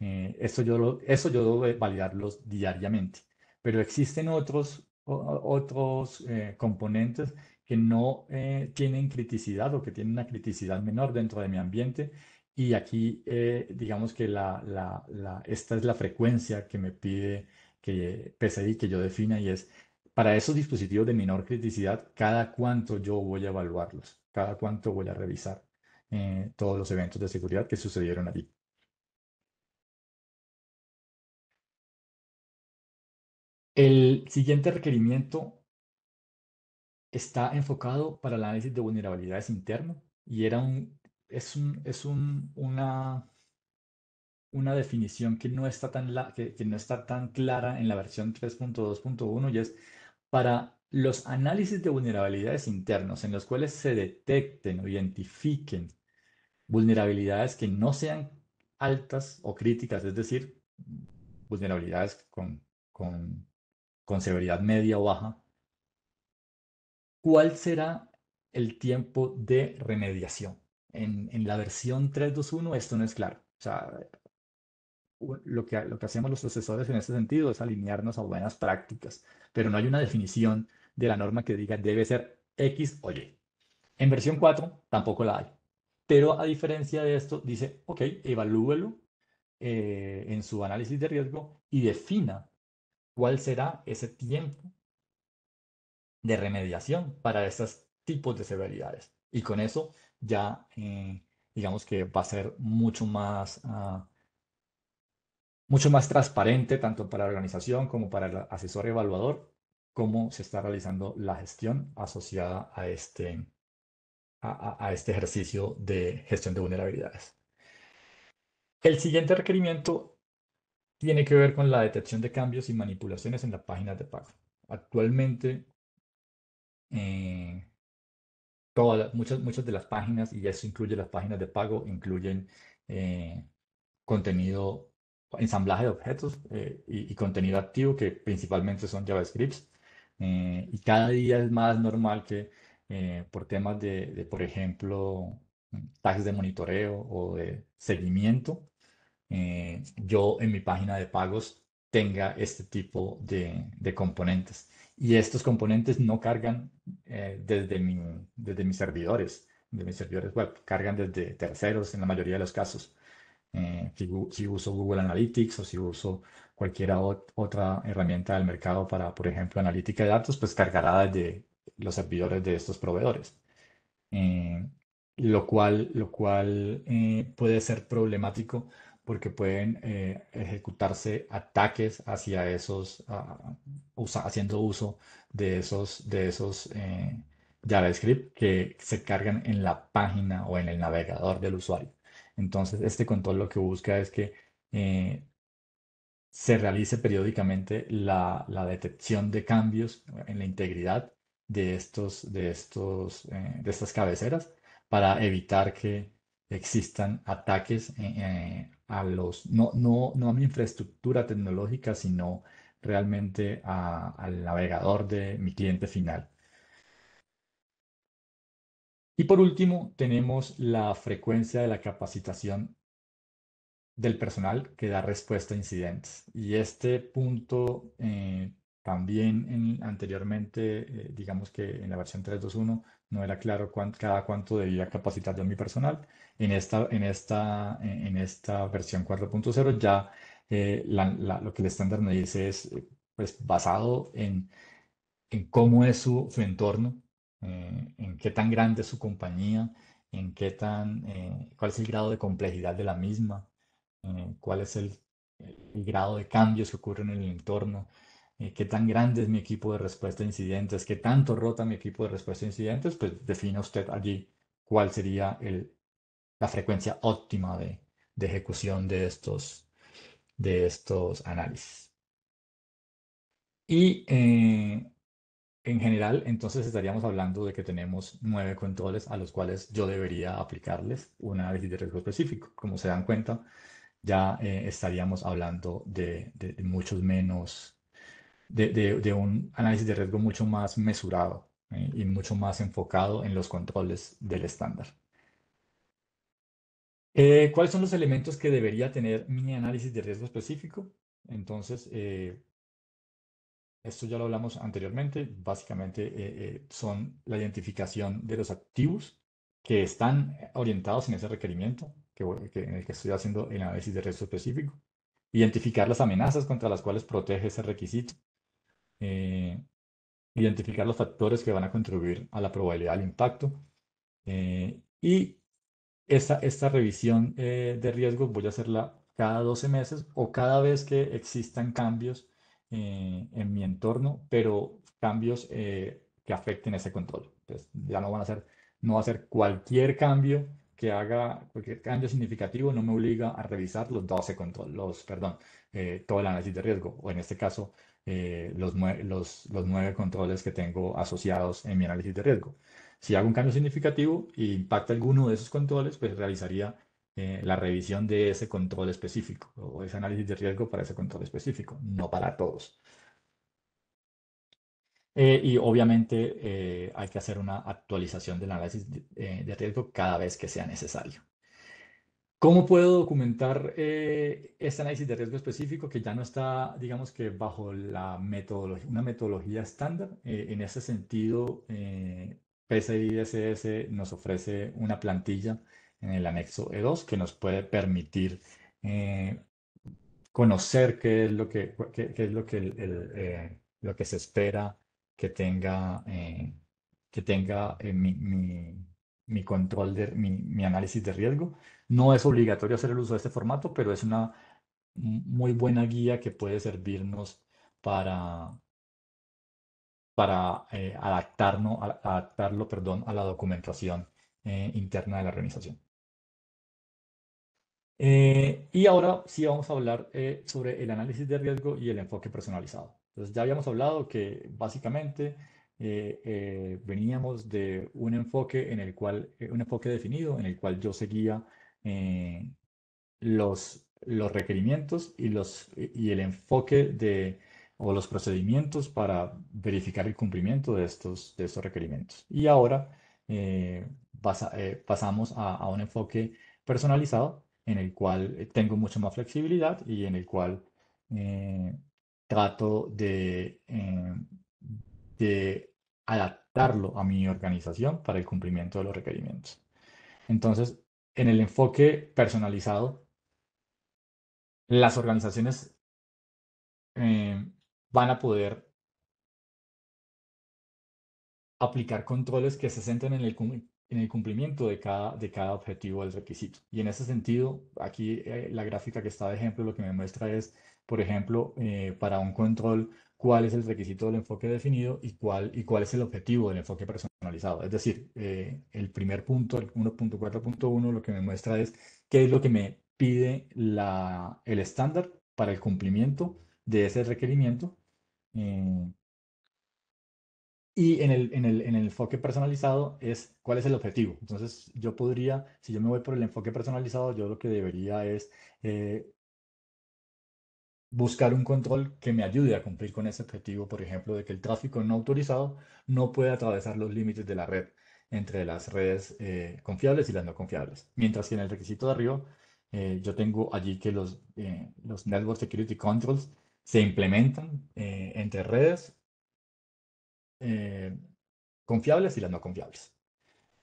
Eh, yo eso yo debo validarlos diariamente, pero existen otros, otros componentes que no tienen criticidad o que tienen una criticidad menor dentro de mi ambiente y aquí, digamos que la, la, esta es la frecuencia que me pide que PCI pues, que yo defina y es para esos dispositivos de menor criticidad, cada cuánto yo voy a evaluarlos, cada cuánto voy a revisar eh, todos los eventos de seguridad que sucedieron allí. El siguiente requerimiento está enfocado para el análisis de vulnerabilidades interno y era un, es, un, es un, una, una definición que no está tan, que, no está tan clara en la versión 3.2.1 y es para los análisis de vulnerabilidades internos en los cuales se detecten o identifiquen vulnerabilidades que no sean altas o críticas, es decir, vulnerabilidades con, con, severidad media o baja, ¿cuál será el tiempo de remediación? En, en la versión 3.2.1 esto no es claro. O sea, lo que, lo que hacemos los asesores en ese sentido es alinearnos a buenas prácticas, pero no hay una definición de la norma que diga debe ser X o Y. En versión 4 tampoco la hay, pero a diferencia de esto dice, ok, evalúelo eh, en su análisis de riesgo y defina cuál será ese tiempo de remediación para estos tipos de severidades. Y con eso ya, eh, digamos que va a ser mucho más... Ah, mucho más transparente tanto para la organización como para el asesor evaluador cómo se está realizando la gestión asociada a este, a, este ejercicio de gestión de vulnerabilidades. El siguiente requerimiento tiene que ver con la detección de cambios y manipulaciones en las páginas de pago. Actualmente, eh, todas, muchas, muchas de las páginas, y eso incluye las páginas de pago, incluyen eh, contenido ensamblaje de objetos eh, y, contenido activo, que principalmente son JavaScript. Eh, y cada día es más normal que eh, por temas de, por ejemplo, tags de monitoreo o de seguimiento, yo en mi página de pagos tenga este tipo de, de componentes. Y estos componentes no cargan desde, mi, desde mis servidores, de mis servidores web, cargan desde terceros en la mayoría de los casos. Eh, si, uso Google Analytics o si uso cualquier otra herramienta del mercado para, por ejemplo, analítica de datos, pues cargará de los servidores de estos proveedores. Eh, lo cual, lo cual eh, puede ser problemático porque pueden ejecutarse ataques hacia esos, ah, haciendo uso de esos, de esos JavaScript que se cargan en la página o en el navegador del usuario. Entonces, este control lo que busca es que eh, se realice periódicamente la, detección de cambios en la integridad de, estos, de, estos, eh, de estas cabeceras para evitar que existan ataques eh, a los, no, no, a mi infraestructura tecnológica, sino realmente al navegador de mi cliente final. Y por último, tenemos la frecuencia de la capacitación del personal que da respuesta a incidentes. Y este punto eh, también en, anteriormente, eh, digamos que en la versión 3.2.1 no era claro cada cuánto debía capacitar yo mi personal. En esta, en esta, en esta versión 4.0 ya eh, lo que el estándar me dice es pues, basado en, en cómo es su, su entorno, eh, en qué tan grande es su compañía, en qué tan, eh, cuál es el grado de complejidad de la misma, eh, cuál es el, grado de cambios que ocurren en el entorno, qué tan grande es mi equipo de respuesta a incidentes, qué tanto rota mi equipo de respuesta a incidentes, pues defina usted allí cuál sería el, la frecuencia óptima de, ejecución de estos, de estos análisis. Y en general, entonces estaríamos hablando de que tenemos nueve controles a los cuales yo debería aplicarles un análisis de riesgo específico. Como se dan cuenta, ya eh, estaríamos hablando de, muchos menos, de, un análisis de riesgo mucho más mesurado ¿eh? y mucho más enfocado en los controles del estándar. Eh, ¿Cuáles son los elementos que debería tener mi análisis de riesgo específico? Entonces, esto ya lo hablamos anteriormente, básicamente eh, eh, son la identificación de los activos que están orientados en ese requerimiento que, en el que estoy haciendo el análisis de riesgo específico, identificar las amenazas contra las cuales protege ese requisito, eh, identificar los factores que van a contribuir a la probabilidad del impacto y esta, esta revisión de riesgos voy a hacerla cada 12 meses o cada vez que existan cambios eh, en mi entorno, pero cambios eh, que afecten ese control. Entonces, ya no van a ser, no va a ser cualquier cambio que haga, cualquier cambio significativo no me obliga a revisar los 12 controles los, perdón, eh, todo el análisis de riesgo, o en este caso, los, los, los nueve controles que tengo asociados en mi análisis de riesgo. Si hago un cambio significativo e impacta alguno de esos controles, pues realizaría eh, la revisión de ese control específico o ese análisis de riesgo para ese control específico, no para todos. Eh, y obviamente eh, hay que hacer una actualización del análisis de, riesgo cada vez que sea necesario. ¿Cómo puedo documentar este análisis de riesgo específico que ya no está, digamos que bajo la metodología, una metodología estándar? en ese sentido, PCI DSS nos ofrece una plantilla en el anexo E2 que nos puede permitir eh, conocer qué es lo que, es lo que, eh, lo que se espera que tenga, eh, que tenga mi, control, de, mi, análisis de riesgo. No es obligatorio hacer el uso de este formato, pero es una muy buena guía que puede servirnos para, para adaptarlo perdón, a la documentación interna de la organización. Eh, y ahora sí vamos a hablar eh, sobre el análisis de riesgo y el enfoque personalizado. Entonces ya habíamos hablado que básicamente eh, veníamos de un enfoque en el cual, un enfoque definido en el cual yo seguía los, los requerimientos y, los, y el enfoque de, o los procedimientos para verificar el cumplimiento de estos, de estos requerimientos. Y ahora pasamos a, a un enfoque personalizado en el cual eh, tengo mucha más flexibilidad y en el cual eh, trato em, de, adaptarlo a mi organización para el cumplimiento de los requerimientos. Entonces, en el enfoque personalizado, las organizaciones em, van a poder aplicar controles que se centren en el, en el cumplimiento de cada, de cada objetivo del requisito. Y en ese sentido, aquí eh, la gráfica que está de ejemplo lo que me muestra es, por ejemplo, eh, para un control, cuál es el requisito del enfoque definido y cuál, y cuál es el objetivo del enfoque personalizado. Es decir, eh, el primer punto, el 1.4.1, lo que me muestra es qué es lo que me pide la, el estándar para el cumplimiento de ese requerimiento. Y en el, en, el, enfoque personalizado es cuál es el objetivo. Entonces, yo podría, si yo me voy por el enfoque personalizado, yo lo que debería es eh, buscar un control que me ayude a cumplir con ese objetivo, por ejemplo, de que el tráfico no autorizado no pueda atravesar los límites de la red entre las redes eh, confiables y las no confiables. Mientras que en el requisito de arriba, eh, yo tengo allí que los, los Network Security Controls se implementan entre redes eh, confiables y las no confiables,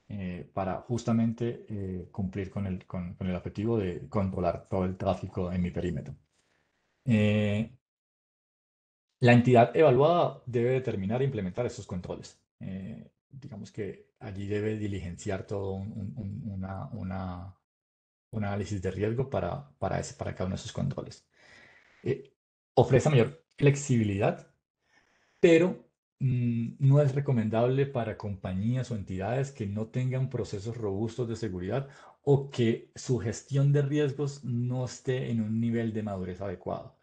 eh, para justamente eh, cumplir con el, objetivo de controlar todo el tráfico en mi perímetro. la entidad evaluada debe determinar e implementar esos controles. digamos que allí debe diligenciar todo un, una, un análisis de riesgo para, para cada uno de esos controles. ofrece mayor flexibilidad, pero Mm, no es recomendable para compañías o entidades que no tengan procesos robustos de seguridad o que su gestión de riesgos no esté en un nivel de madurez adecuado.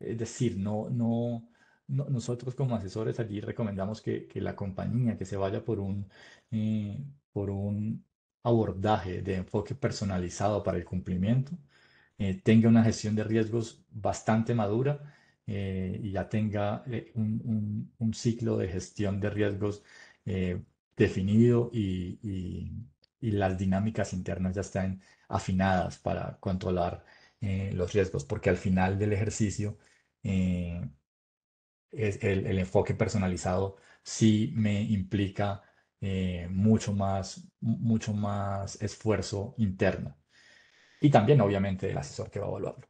Es decir, no, no, nosotros como asesores allí recomendamos que, que, la compañía que se vaya por un, eh, por un abordaje de enfoque personalizado para el cumplimiento eh, tenga una gestión de riesgos bastante madura eh, y ya tenga eh, un, ciclo de gestión de riesgos eh, definido y, las dinámicas internas ya están afinadas para controlar los riesgos, porque al final del ejercicio es el, enfoque personalizado sí me implica mucho más, mucho más esfuerzo interno. Y también, obviamente, el asesor que va a evaluarlo.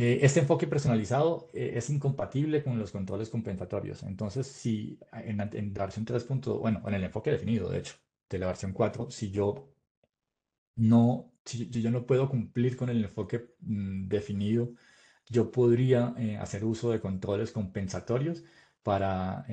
Eh, este enfoque personalizado eh, es incompatible con los controles compensatorios. Entonces, si en, la versión 3. bueno, en el enfoque definido, de hecho, de la versión 4, si yo no, si yo no puedo cumplir con el enfoque mm, definido, yo podría eh, hacer uso de controles compensatorios para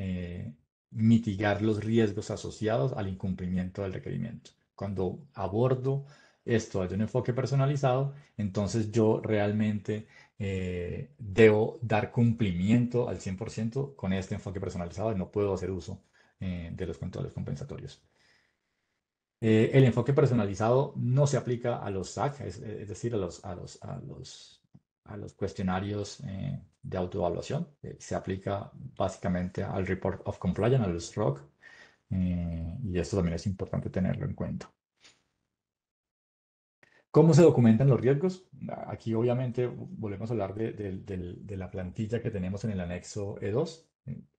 mitigar los riesgos asociados al incumplimiento del requerimiento. Cuando abordo esto de un enfoque personalizado, entonces yo realmente eh, debo dar cumplimiento al 100% con este enfoque personalizado y no puedo hacer uso eh, de los controles compensatorios. Eh, el enfoque personalizado no se aplica a los SAC, es, decir, a los, a los cuestionarios de autoevaluación. se aplica básicamente al Report of Compliance, a los ROC, y esto también es importante tenerlo en cuenta. ¿Cómo se documentan los riesgos? Aquí obviamente volvemos a hablar de, la plantilla que tenemos en el anexo E2.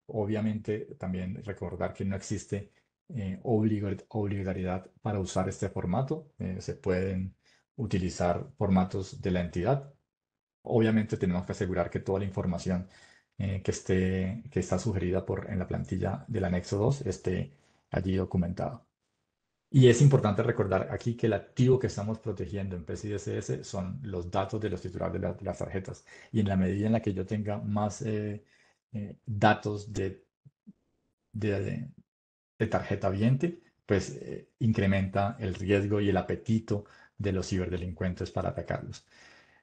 Obviamente también recordar que no existe eh, obligatoriedad para usar este formato. Eh, se pueden utilizar formatos de la entidad. Obviamente tenemos que asegurar que toda la información eh, que, esté, que está sugerida por, en la plantilla del anexo 2 esté allí documentada. Y es importante recordar aquí que el activo que estamos protegiendo en pcss son los datos de los titulares de, las tarjetas. Y en la medida en la que yo tenga más eh, eh, datos de, tarjeta viente, pues eh, incrementa el riesgo y el apetito de los ciberdelincuentes para atacarlos.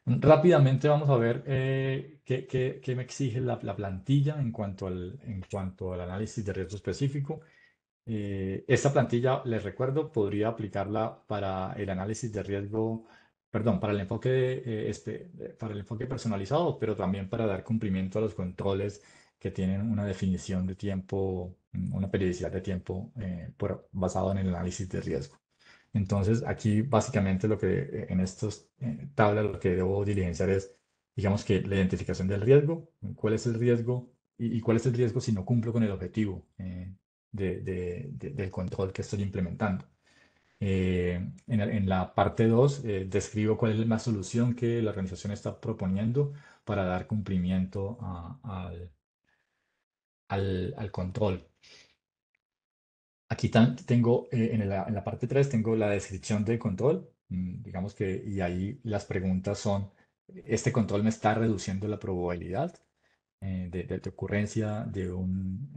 Rápidamente vamos a ver qué, me exige la, plantilla en cuanto, en cuanto al análisis de riesgo específico. Eh, esta plantilla, les recuerdo, podría aplicarla para el análisis de riesgo, perdón, para el enfoque, eh, este, para el enfoque personalizado, pero también para dar cumplimiento a los controles que tienen una definición de tiempo, mm, una periodicidad de tiempo eh, basado en el análisis de riesgo. Entonces, aquí básicamente lo que en estas tablas lo que debo diligenciar es, digamos que la identificación del riesgo, cuál es el riesgo y, cuál es el riesgo si no cumplo con el objetivo del control que estoy implementando. Eh, en, la parte 2 eh, describo cuál es la solución que la organización está proponiendo para dar cumplimiento al, al, control. Aquí tengo, eh, en, la, en, la, parte 3 tengo la descripción del control, mm, digamos que, y ahí las preguntas son, ¿este control me está reduciendo la probabilidad de, de ocurrencia de un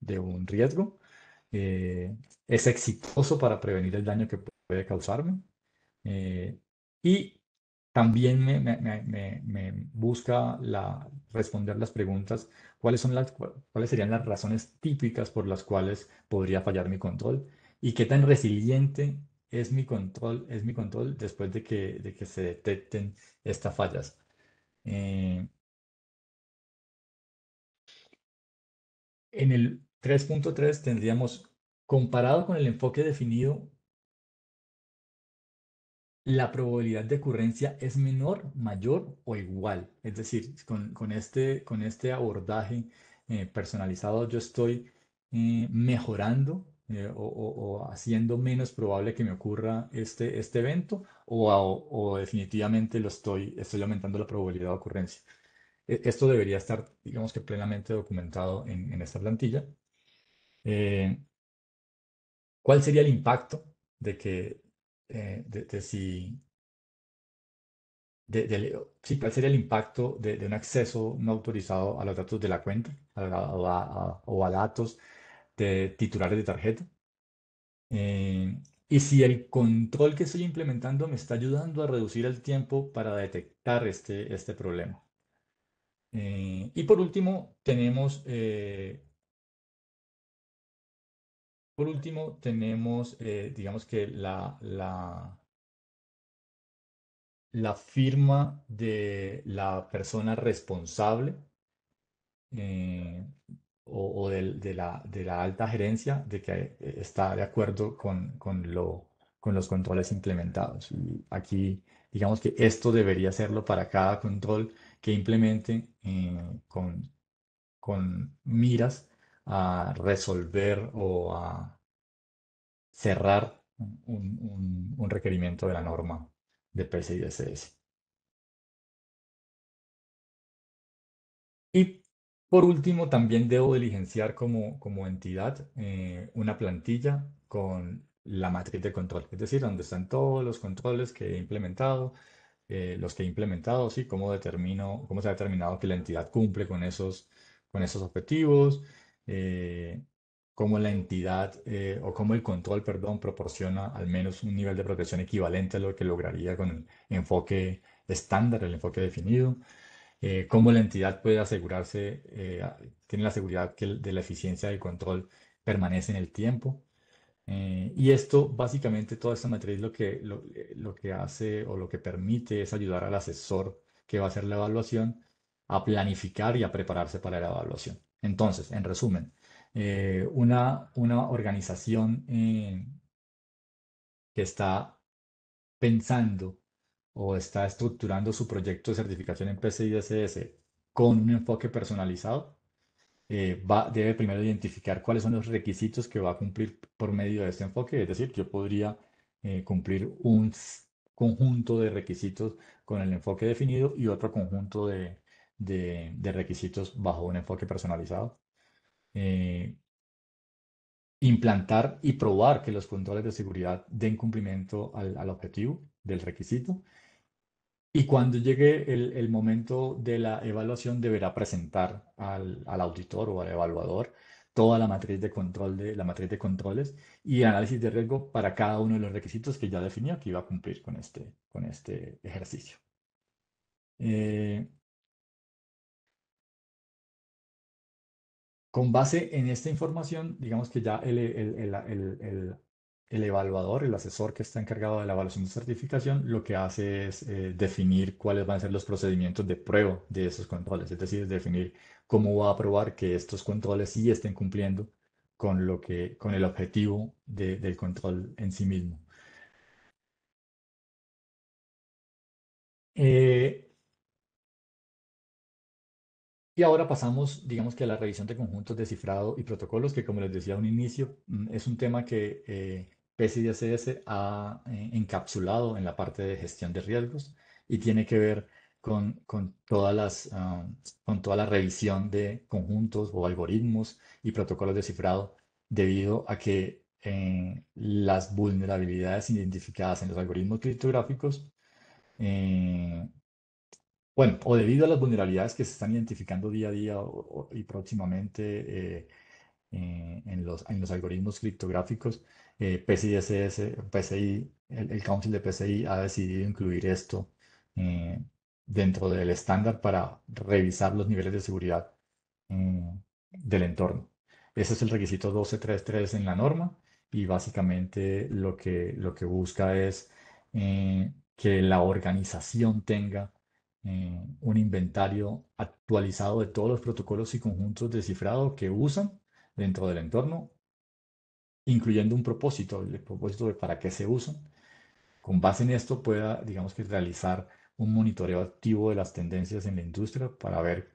de un riesgo. Eh, es exitoso para prevenir el daño que puede causarme. Eh, y también me, busca la, responder las preguntas, ¿cuáles, son las, cuáles serían las razones típicas por las cuales podría fallar mi control y qué tan resiliente es mi control, es mi control después de que, que se detecten estas fallas. Eh, en el 3.3 tendríamos, comparado con el enfoque definido, la probabilidad de ocurrencia es menor, mayor o igual. Es decir, con, este, con este abordaje eh, personalizado yo estoy eh, mejorando eh, o, haciendo menos probable que me ocurra este, este evento o, definitivamente lo estoy, estoy aumentando la probabilidad de ocurrencia. E, esto debería estar, digamos que plenamente documentado en esta plantilla. Eh, ¿cuál sería el impacto de que, eh, de, si, cuál sería el impacto de, un acceso no autorizado a los datos de la cuenta o a datos de titulares de tarjeta? Eh, y si el control que estoy implementando me está ayudando a reducir el tiempo para detectar este, este problema. y por último, tenemos por último, tenemos, eh, digamos que la, la, firma de la persona responsable eh, o, de, la, alta gerencia de que eh, está de acuerdo con, lo, con los controles implementados. aquí, digamos que esto debería serlo para cada control que implemente con, con miras a resolver o a cerrar un, requerimiento de la norma de PCI DSS. Y por último, también debo diligenciar como, entidad eh, una plantilla con la matriz de control, es decir, donde están todos los controles que he implementado, eh, los que he implementado, sí, cómo determino, cómo se ha determinado que la entidad cumple con esos, con esos objetivos, eh, cómo la entidad eh, o cómo el control, perdón, proporciona al menos un nivel de protección equivalente a lo que lograría con el enfoque estándar, el enfoque definido, eh, cómo la entidad puede asegurarse, eh, tiene la seguridad que de la eficiencia del control permanece en el tiempo. y esto, básicamente, toda esta matriz lo que, lo que hace o lo que permite es ayudar al asesor que va a hacer la evaluación a planificar y a prepararse para la evaluación. Entonces, en resumen, eh, una, una, organización eh, que está pensando o está estructurando su proyecto de certificación en PCI-DSS con un enfoque personalizado, eh, va, debe primero identificar cuáles son los requisitos que va a cumplir por medio de este enfoque. Es decir, yo podría cumplir un conjunto de requisitos con el enfoque definido y otro conjunto de, de, requisitos bajo un enfoque personalizado. Eh, implantar y probar que los controles de seguridad den cumplimiento al, objetivo del requisito. Y cuando llegue el, momento de la evaluación, deberá presentar al, auditor o al evaluador toda la matriz de control de la matriz de controles y análisis de riesgo para cada uno de los requisitos que ya definía que iba a cumplir con este, con este ejercicio. Eh, Con base en esta información, digamos que ya el, evaluador, el asesor que está encargado de la evaluación de certificación, lo que hace es eh, definir cuáles van a ser los procedimientos de prueba de esos controles, es decir, definir cómo va a probar que estos controles sí estén cumpliendo con, lo que, con el objetivo del control en sí mismo. Eh, y ahora pasamos, digamos que a la revisión de conjuntos de cifrado y protocolos, que como les decía a un inicio, mm, es un tema que eh, PCDSS ha eh, encapsulado en la parte de gestión de riesgos y tiene que ver con, todas las, ah, con toda la revisión de conjuntos o algoritmos y protocolos de cifrado debido a que eh, las vulnerabilidades identificadas en los algoritmos criptográficos bueno, o debido a las vulnerabilidades que se están identificando día a día y próximamente eh, eh, en, los, en los algoritmos criptográficos, eh, PCI, el, Council de PCI ha decidido incluir esto dentro del estándar para revisar los niveles de seguridad del entorno. Ese es el requisito 1233 en la norma y básicamente lo que, lo que busca es que la organización tenga eh, un inventario actualizado de todos los protocolos y conjuntos de cifrado que usan dentro del entorno, incluyendo un propósito, el propósito de para qué se usan. Con base en esto pueda, digamos que, realizar un monitoreo activo de las tendencias en la industria para ver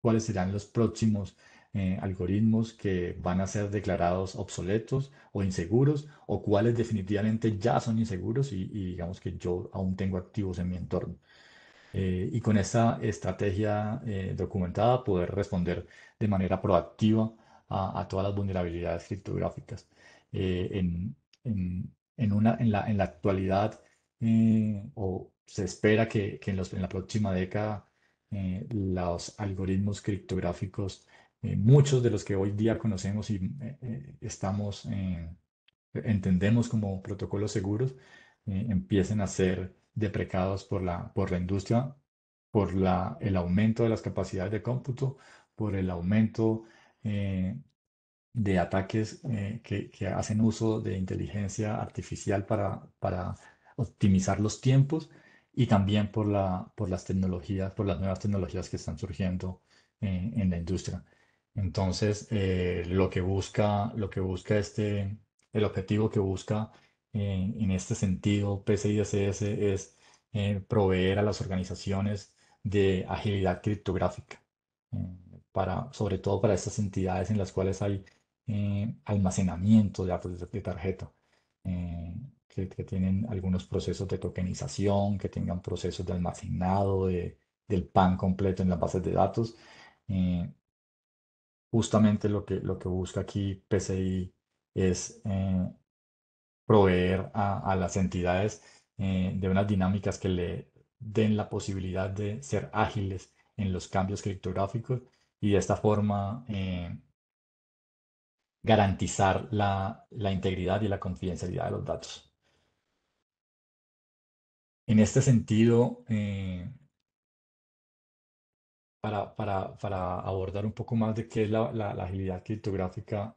cuáles serán los próximos eh, algoritmos que van a ser declarados obsoletos o inseguros o cuáles definitivamente ya son inseguros y digamos que yo aún tengo activos en mi entorno. Eh, y con esa estrategia eh, documentada poder responder de manera proactiva a, todas las vulnerabilidades criptográficas. Eh, en, en, en, una, en, la, en la actualidad, o se espera que, que en, los, en la próxima década, los algoritmos criptográficos muchos de los que hoy día conocemos y estamos entendemos como protocolos seguros empiecen a ser deprecados por la, por la industria, por la, el aumento de las capacidades de cómputo, por el aumento eh, de ataques eh, que, hacen uso de inteligencia artificial para, para optimizar los tiempos y también por, la, por las tecnologías, por las nuevas tecnologías que están surgiendo eh, en, la industria. Entonces, lo que busca, lo que busca este, el objetivo que busca en este sentido, PCI-DSS es eh, proveer a las organizaciones de agilidad criptográfica, eh, para, sobre todo para estas entidades en las cuales hay eh, almacenamiento de datos de tarjeta, que, tienen algunos procesos de tokenización, que tengan procesos de almacenado de, del PAN completo en las bases de datos. justamente lo que, lo que busca aquí PCI es proveer a, las entidades eh, de unas dinámicas que le den la posibilidad de ser ágiles en los cambios criptográficos y de esta forma eh, garantizar la, integridad y la confidencialidad de los datos. En este sentido, eh, para, abordar un poco más de qué es la, agilidad criptográfica,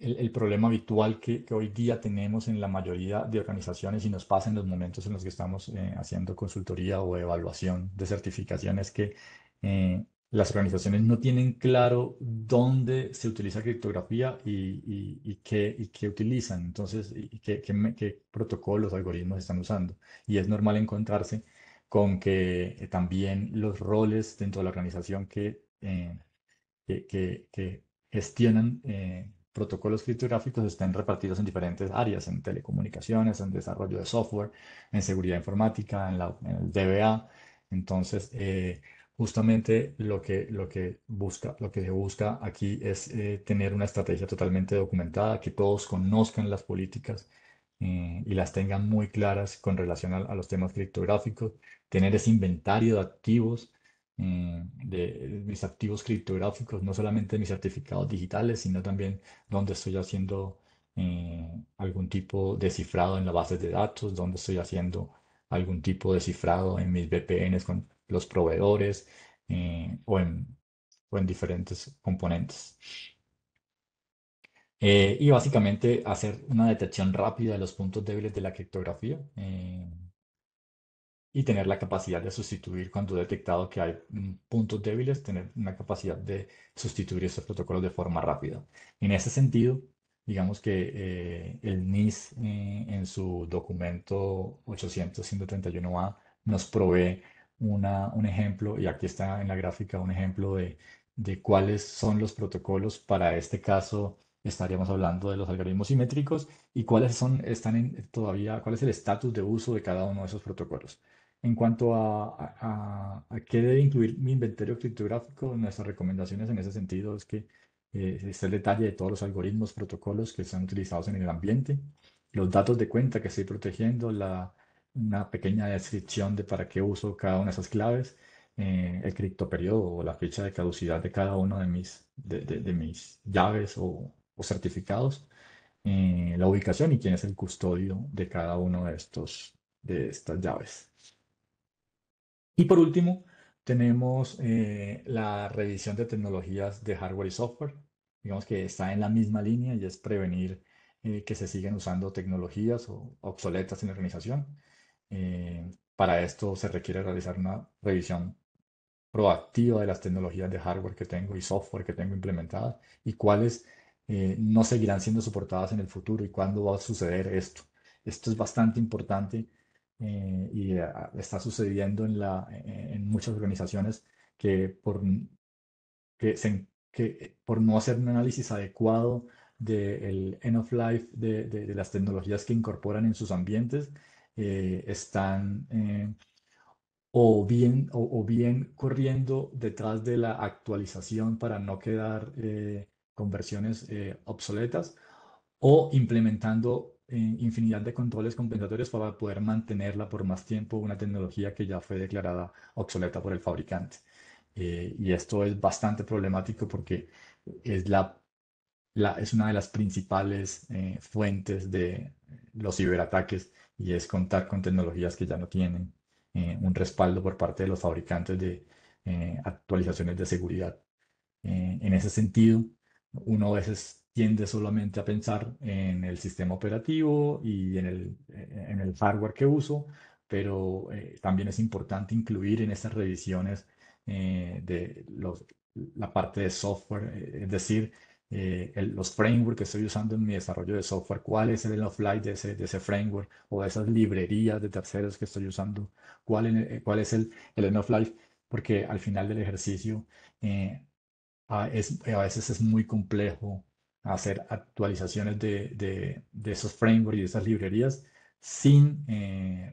el, problema habitual que, hoy día tenemos en la mayoría de organizaciones y nos pasa en los momentos en los que estamos eh, haciendo consultoría o evaluación de certificaciones que eh, las organizaciones no tienen claro dónde se utiliza criptografía y, qué, utilizan, entonces, qué, qué, qué, protocolos, algoritmos están usando. Y es normal encontrarse con que eh, también los roles dentro de la organización que, que, gestionan protocolos criptográficos estén repartidos en diferentes áreas, en telecomunicaciones, en desarrollo de software, en seguridad informática, en, el DBA. Entonces, eh, justamente lo que, lo, que busca, lo que se busca aquí es eh, tener una estrategia totalmente documentada, que todos conozcan las políticas eh, y las tengan muy claras con relación a los temas criptográficos, tener ese inventario de activos eh, de mis activos criptográficos, no solamente mis certificados digitales, sino también donde estoy haciendo eh, algún tipo de cifrado en la base de datos, donde estoy haciendo algún tipo de cifrado en mis VPNs con los proveedores eh, o, en, diferentes componentes. y básicamente hacer una detección rápida de los puntos débiles de la criptografía y tener la capacidad de sustituir cuando detectado que hay mm, puntos débiles, tener una capacidad de sustituir esos protocolos de forma rápida. En ese sentido, digamos que eh, el NIS eh, en su documento 800-131A nos provee una, un ejemplo, y aquí está en la gráfica un ejemplo de, cuáles son los protocolos para este caso estaríamos hablando de los algoritmos simétricos y cuáles son, están todavía, cuál es el estatus de uso de cada uno de esos protocolos. En cuanto a, qué debe incluir mi inventario criptográfico, nuestras recomendaciones en ese sentido es que eh, el detalle de todos los algoritmos, protocolos que están utilizados en el ambiente, los datos de cuenta que estoy protegiendo, la, una pequeña descripción de para qué uso cada una de esas claves, eh, el criptoperiodo o la fecha de caducidad de cada uno de mis, de, mis llaves o, certificados, eh, la ubicación y quién es el custodio de cada uno de estos de estas llaves. Y por último, tenemos eh, la revisión de tecnologías de hardware y software. Digamos que está en la misma línea y es prevenir eh, que se sigan usando tecnologías obsoletas en la organización. Eh, para esto se requiere realizar una revisión proactiva de las tecnologías de hardware que tengo y software que tengo implementadas y cuáles no seguirán siendo soportadas en el futuro y cuándo va a suceder esto. Esto es bastante importante eh, y eh, está sucediendo en, la, eh, en muchas organizaciones que por, que, por no hacer un análisis adecuado del end of life de, de, las tecnologías que incorporan en sus ambientes, están o, bien, o, bien corriendo detrás de la actualización para no quedar con versiones obsoletas o implementando eh, infinidad de controles compensatorios para poder mantenerla por más tiempo, una tecnología que ya fue declarada obsoleta por el fabricante. Eh, y esto es bastante problemático porque es, la, es una de las principales eh, fuentes de los ciberataques y es contar con tecnologías que ya no tienen un respaldo por parte de los fabricantes de actualizaciones de seguridad. en ese sentido, uno a veces tiende solamente a pensar en el sistema operativo y en el, eh, hardware que uso, pero eh, también es importante incluir en estas revisiones eh, de la parte de software, es decir, los frameworks que estoy usando en mi desarrollo de software, cuál es el offline de ese, de ese framework o esas librerías de terceros que estoy usando, cuál, cuál es el, el end of life, porque al final del ejercicio a veces es muy complejo hacer actualizaciones de, esos frameworks y de esas librerías eh, eh,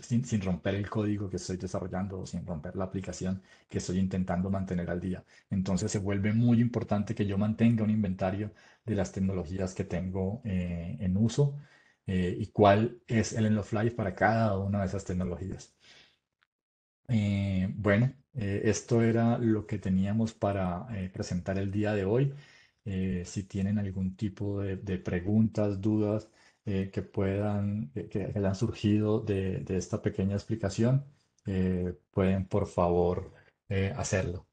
sin romper el código que estoy desarrollando o sin romper la aplicación que estoy intentando mantener al día. Entonces se vuelve muy importante que yo mantenga un inventario de las tecnologías que tengo eh, en uso y cuál es el end of life para cada una de esas tecnologías. Eh, bueno, eh, esto era lo que teníamos para eh, presentar el día de hoy. si tienen algún tipo de, preguntas, dudas que puedan, que, han surgido de, esta pequeña explicación, pueden por favor hacerlo.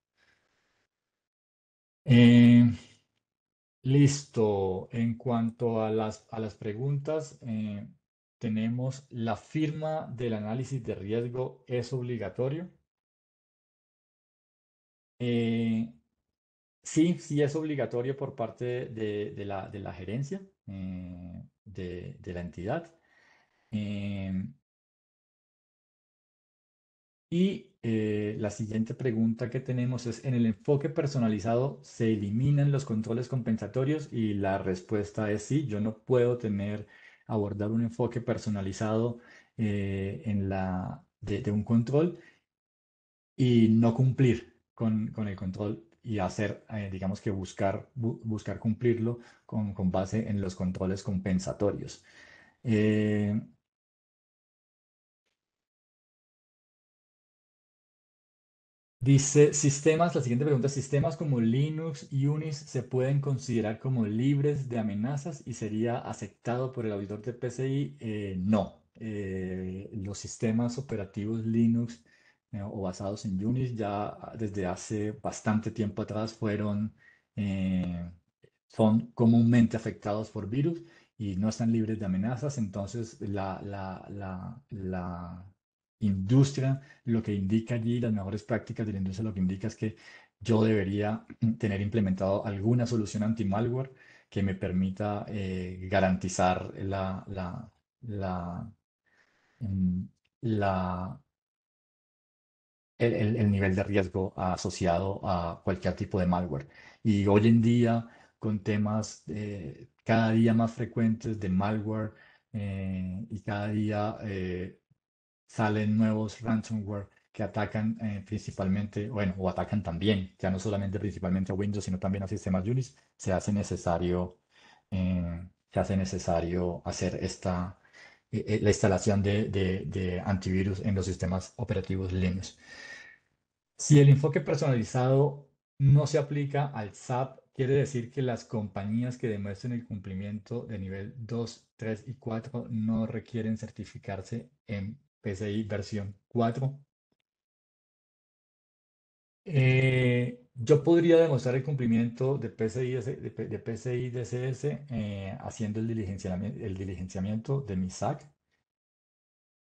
listo. En cuanto a las, a las preguntas, tenemos la firma del análisis de riesgo es obligatorio. Eh, sí, sí es obligatorio por parte de, la, de la, gerencia eh, de, la entidad. Em, y eh, la siguiente pregunta que tenemos es, ¿en el enfoque personalizado se eliminan los controles compensatorios? Y la respuesta es sí, yo no puedo tener abordar un enfoque personalizado eh, en la, de, un control y no cumplir con, con el control y hacer, eh, digamos que buscar, buscar cumplirlo con, con, base en los controles compensatorios. Eh, Dice, sistemas, la siguiente pregunta, sistemas como Linux y Unix se pueden considerar como libres de amenazas y sería aceptado por el auditor de PCI? Eh, no. Eh, los sistemas operativos Linux eh, o basados en Unix ya desde hace bastante tiempo atrás fueron son comúnmente afectados por virus y no están libres de amenazas, entonces la, la, la industria, lo que indica allí, las mejores prácticas de la industria, lo que indica es que yo debería mm, tener implementado alguna solución anti-malware que me permita eh, garantizar la, la, la, mm, el, nivel de riesgo asociado a cualquier tipo de malware. Y hoy en día, con temas eh, cada día más frecuentes de malware eh, y cada día salen nuevos ransomware que atacan eh, principalmente, bueno, o atacan también, ya no solamente principalmente a Windows, sino también a sistemas Unix, se hace necesario, eh, se hace necesario hacer esta, eh, la instalación de, de, antivirus en los sistemas operativos Linux. Si el enfoque personalizado no se aplica al SAP, quiere decir que las compañías que demuestren el cumplimiento de nivel 2, 3 y 4 no requieren certificarse en PCI versión 4. Eh, yo podría demostrar el cumplimiento de PCI, de, PCI DCS eh, haciendo el diligenciamiento, de mi SAC,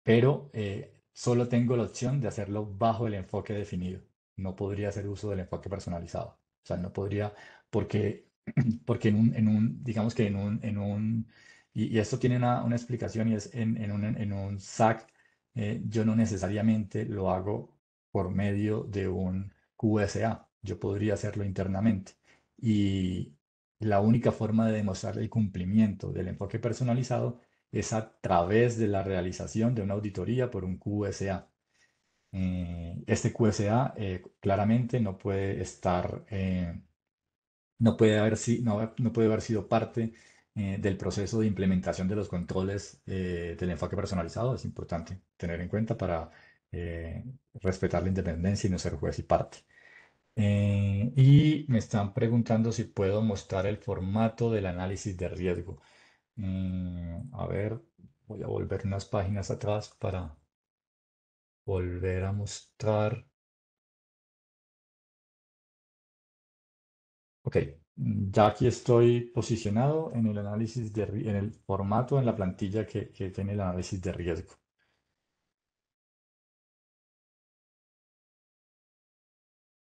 pero eh, solo tengo la opción de hacerlo bajo el enfoque definido. No podría hacer uso del enfoque personalizado. O sea, no podría, porque, porque en, un, digamos que en un, en un y, esto tiene una, explicación y es en, un, en un SAC eh, yo no necesariamente lo hago por medio de un QSA, yo podría hacerlo internamente. Y la única forma de demostrar el cumplimiento del enfoque personalizado es a través de la realización de una auditoría por un QSA. Eh, este QSA eh, claramente no puede estar, no, puede haber, no, no puede haber sido parte eh, del proceso de implementación de los controles eh, del enfoque personalizado es importante tener en cuenta para eh, respetar la independencia y no ser juez y parte. y me están preguntando si puedo mostrar el formato del análisis de riesgo. Mm, a ver, voy a volver unas páginas atrás para volver a mostrar. Ok, ya aquí estoy posicionado en el análisis de, en el formato, en la plantilla que, tiene el análisis de riesgo.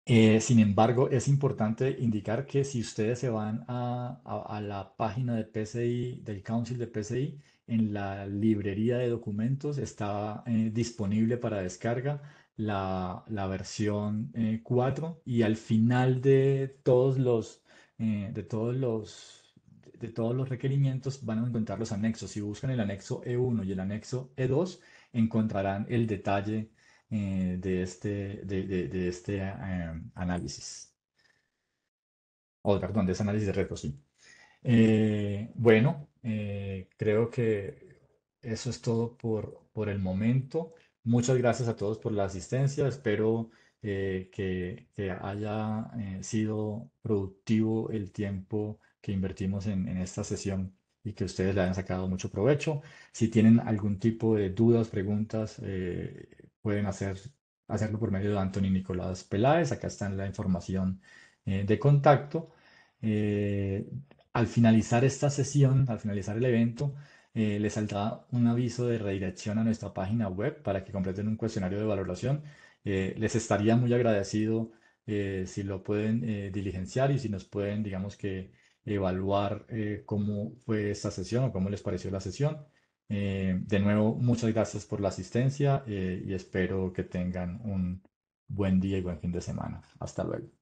Eh, sin embargo, es importante indicar que si ustedes se van a, a, la página de PCI, del Council de PCI, en la librería de documentos está eh, disponible para descarga la, la versión 4 eh, y al final de todos los eh, de, todos los, de todos los requerimientos van a encontrar los anexos. Si buscan el anexo E1 y el anexo E2, encontrarán el detalle eh, de este, de, este eh, análisis. oh, perdón, de ese análisis de retos, sí. bueno, creo que eso es todo por, por el momento. Muchas gracias a todos por la asistencia. Espero eh, que, haya eh, sido productivo el tiempo que invertimos en, esta sesión y que ustedes le hayan sacado mucho provecho. Si tienen algún tipo de dudas, preguntas, eh, pueden hacer, hacerlo por medio de Anthony Nicolás Peláez. Acá está la información de contacto. al finalizar esta sesión, al finalizar el evento, les saldrá un aviso de redirección a nuestra página web para que completen un cuestionario de valoración eh, les estaría muy agradecido eh, si lo pueden eh, diligenciar y si nos pueden, digamos que, evaluar cómo fue esta sesión o cómo les pareció la sesión. de nuevo, muchas gracias por la asistencia y espero que tengan un buen día y buen fin de semana. Hasta luego.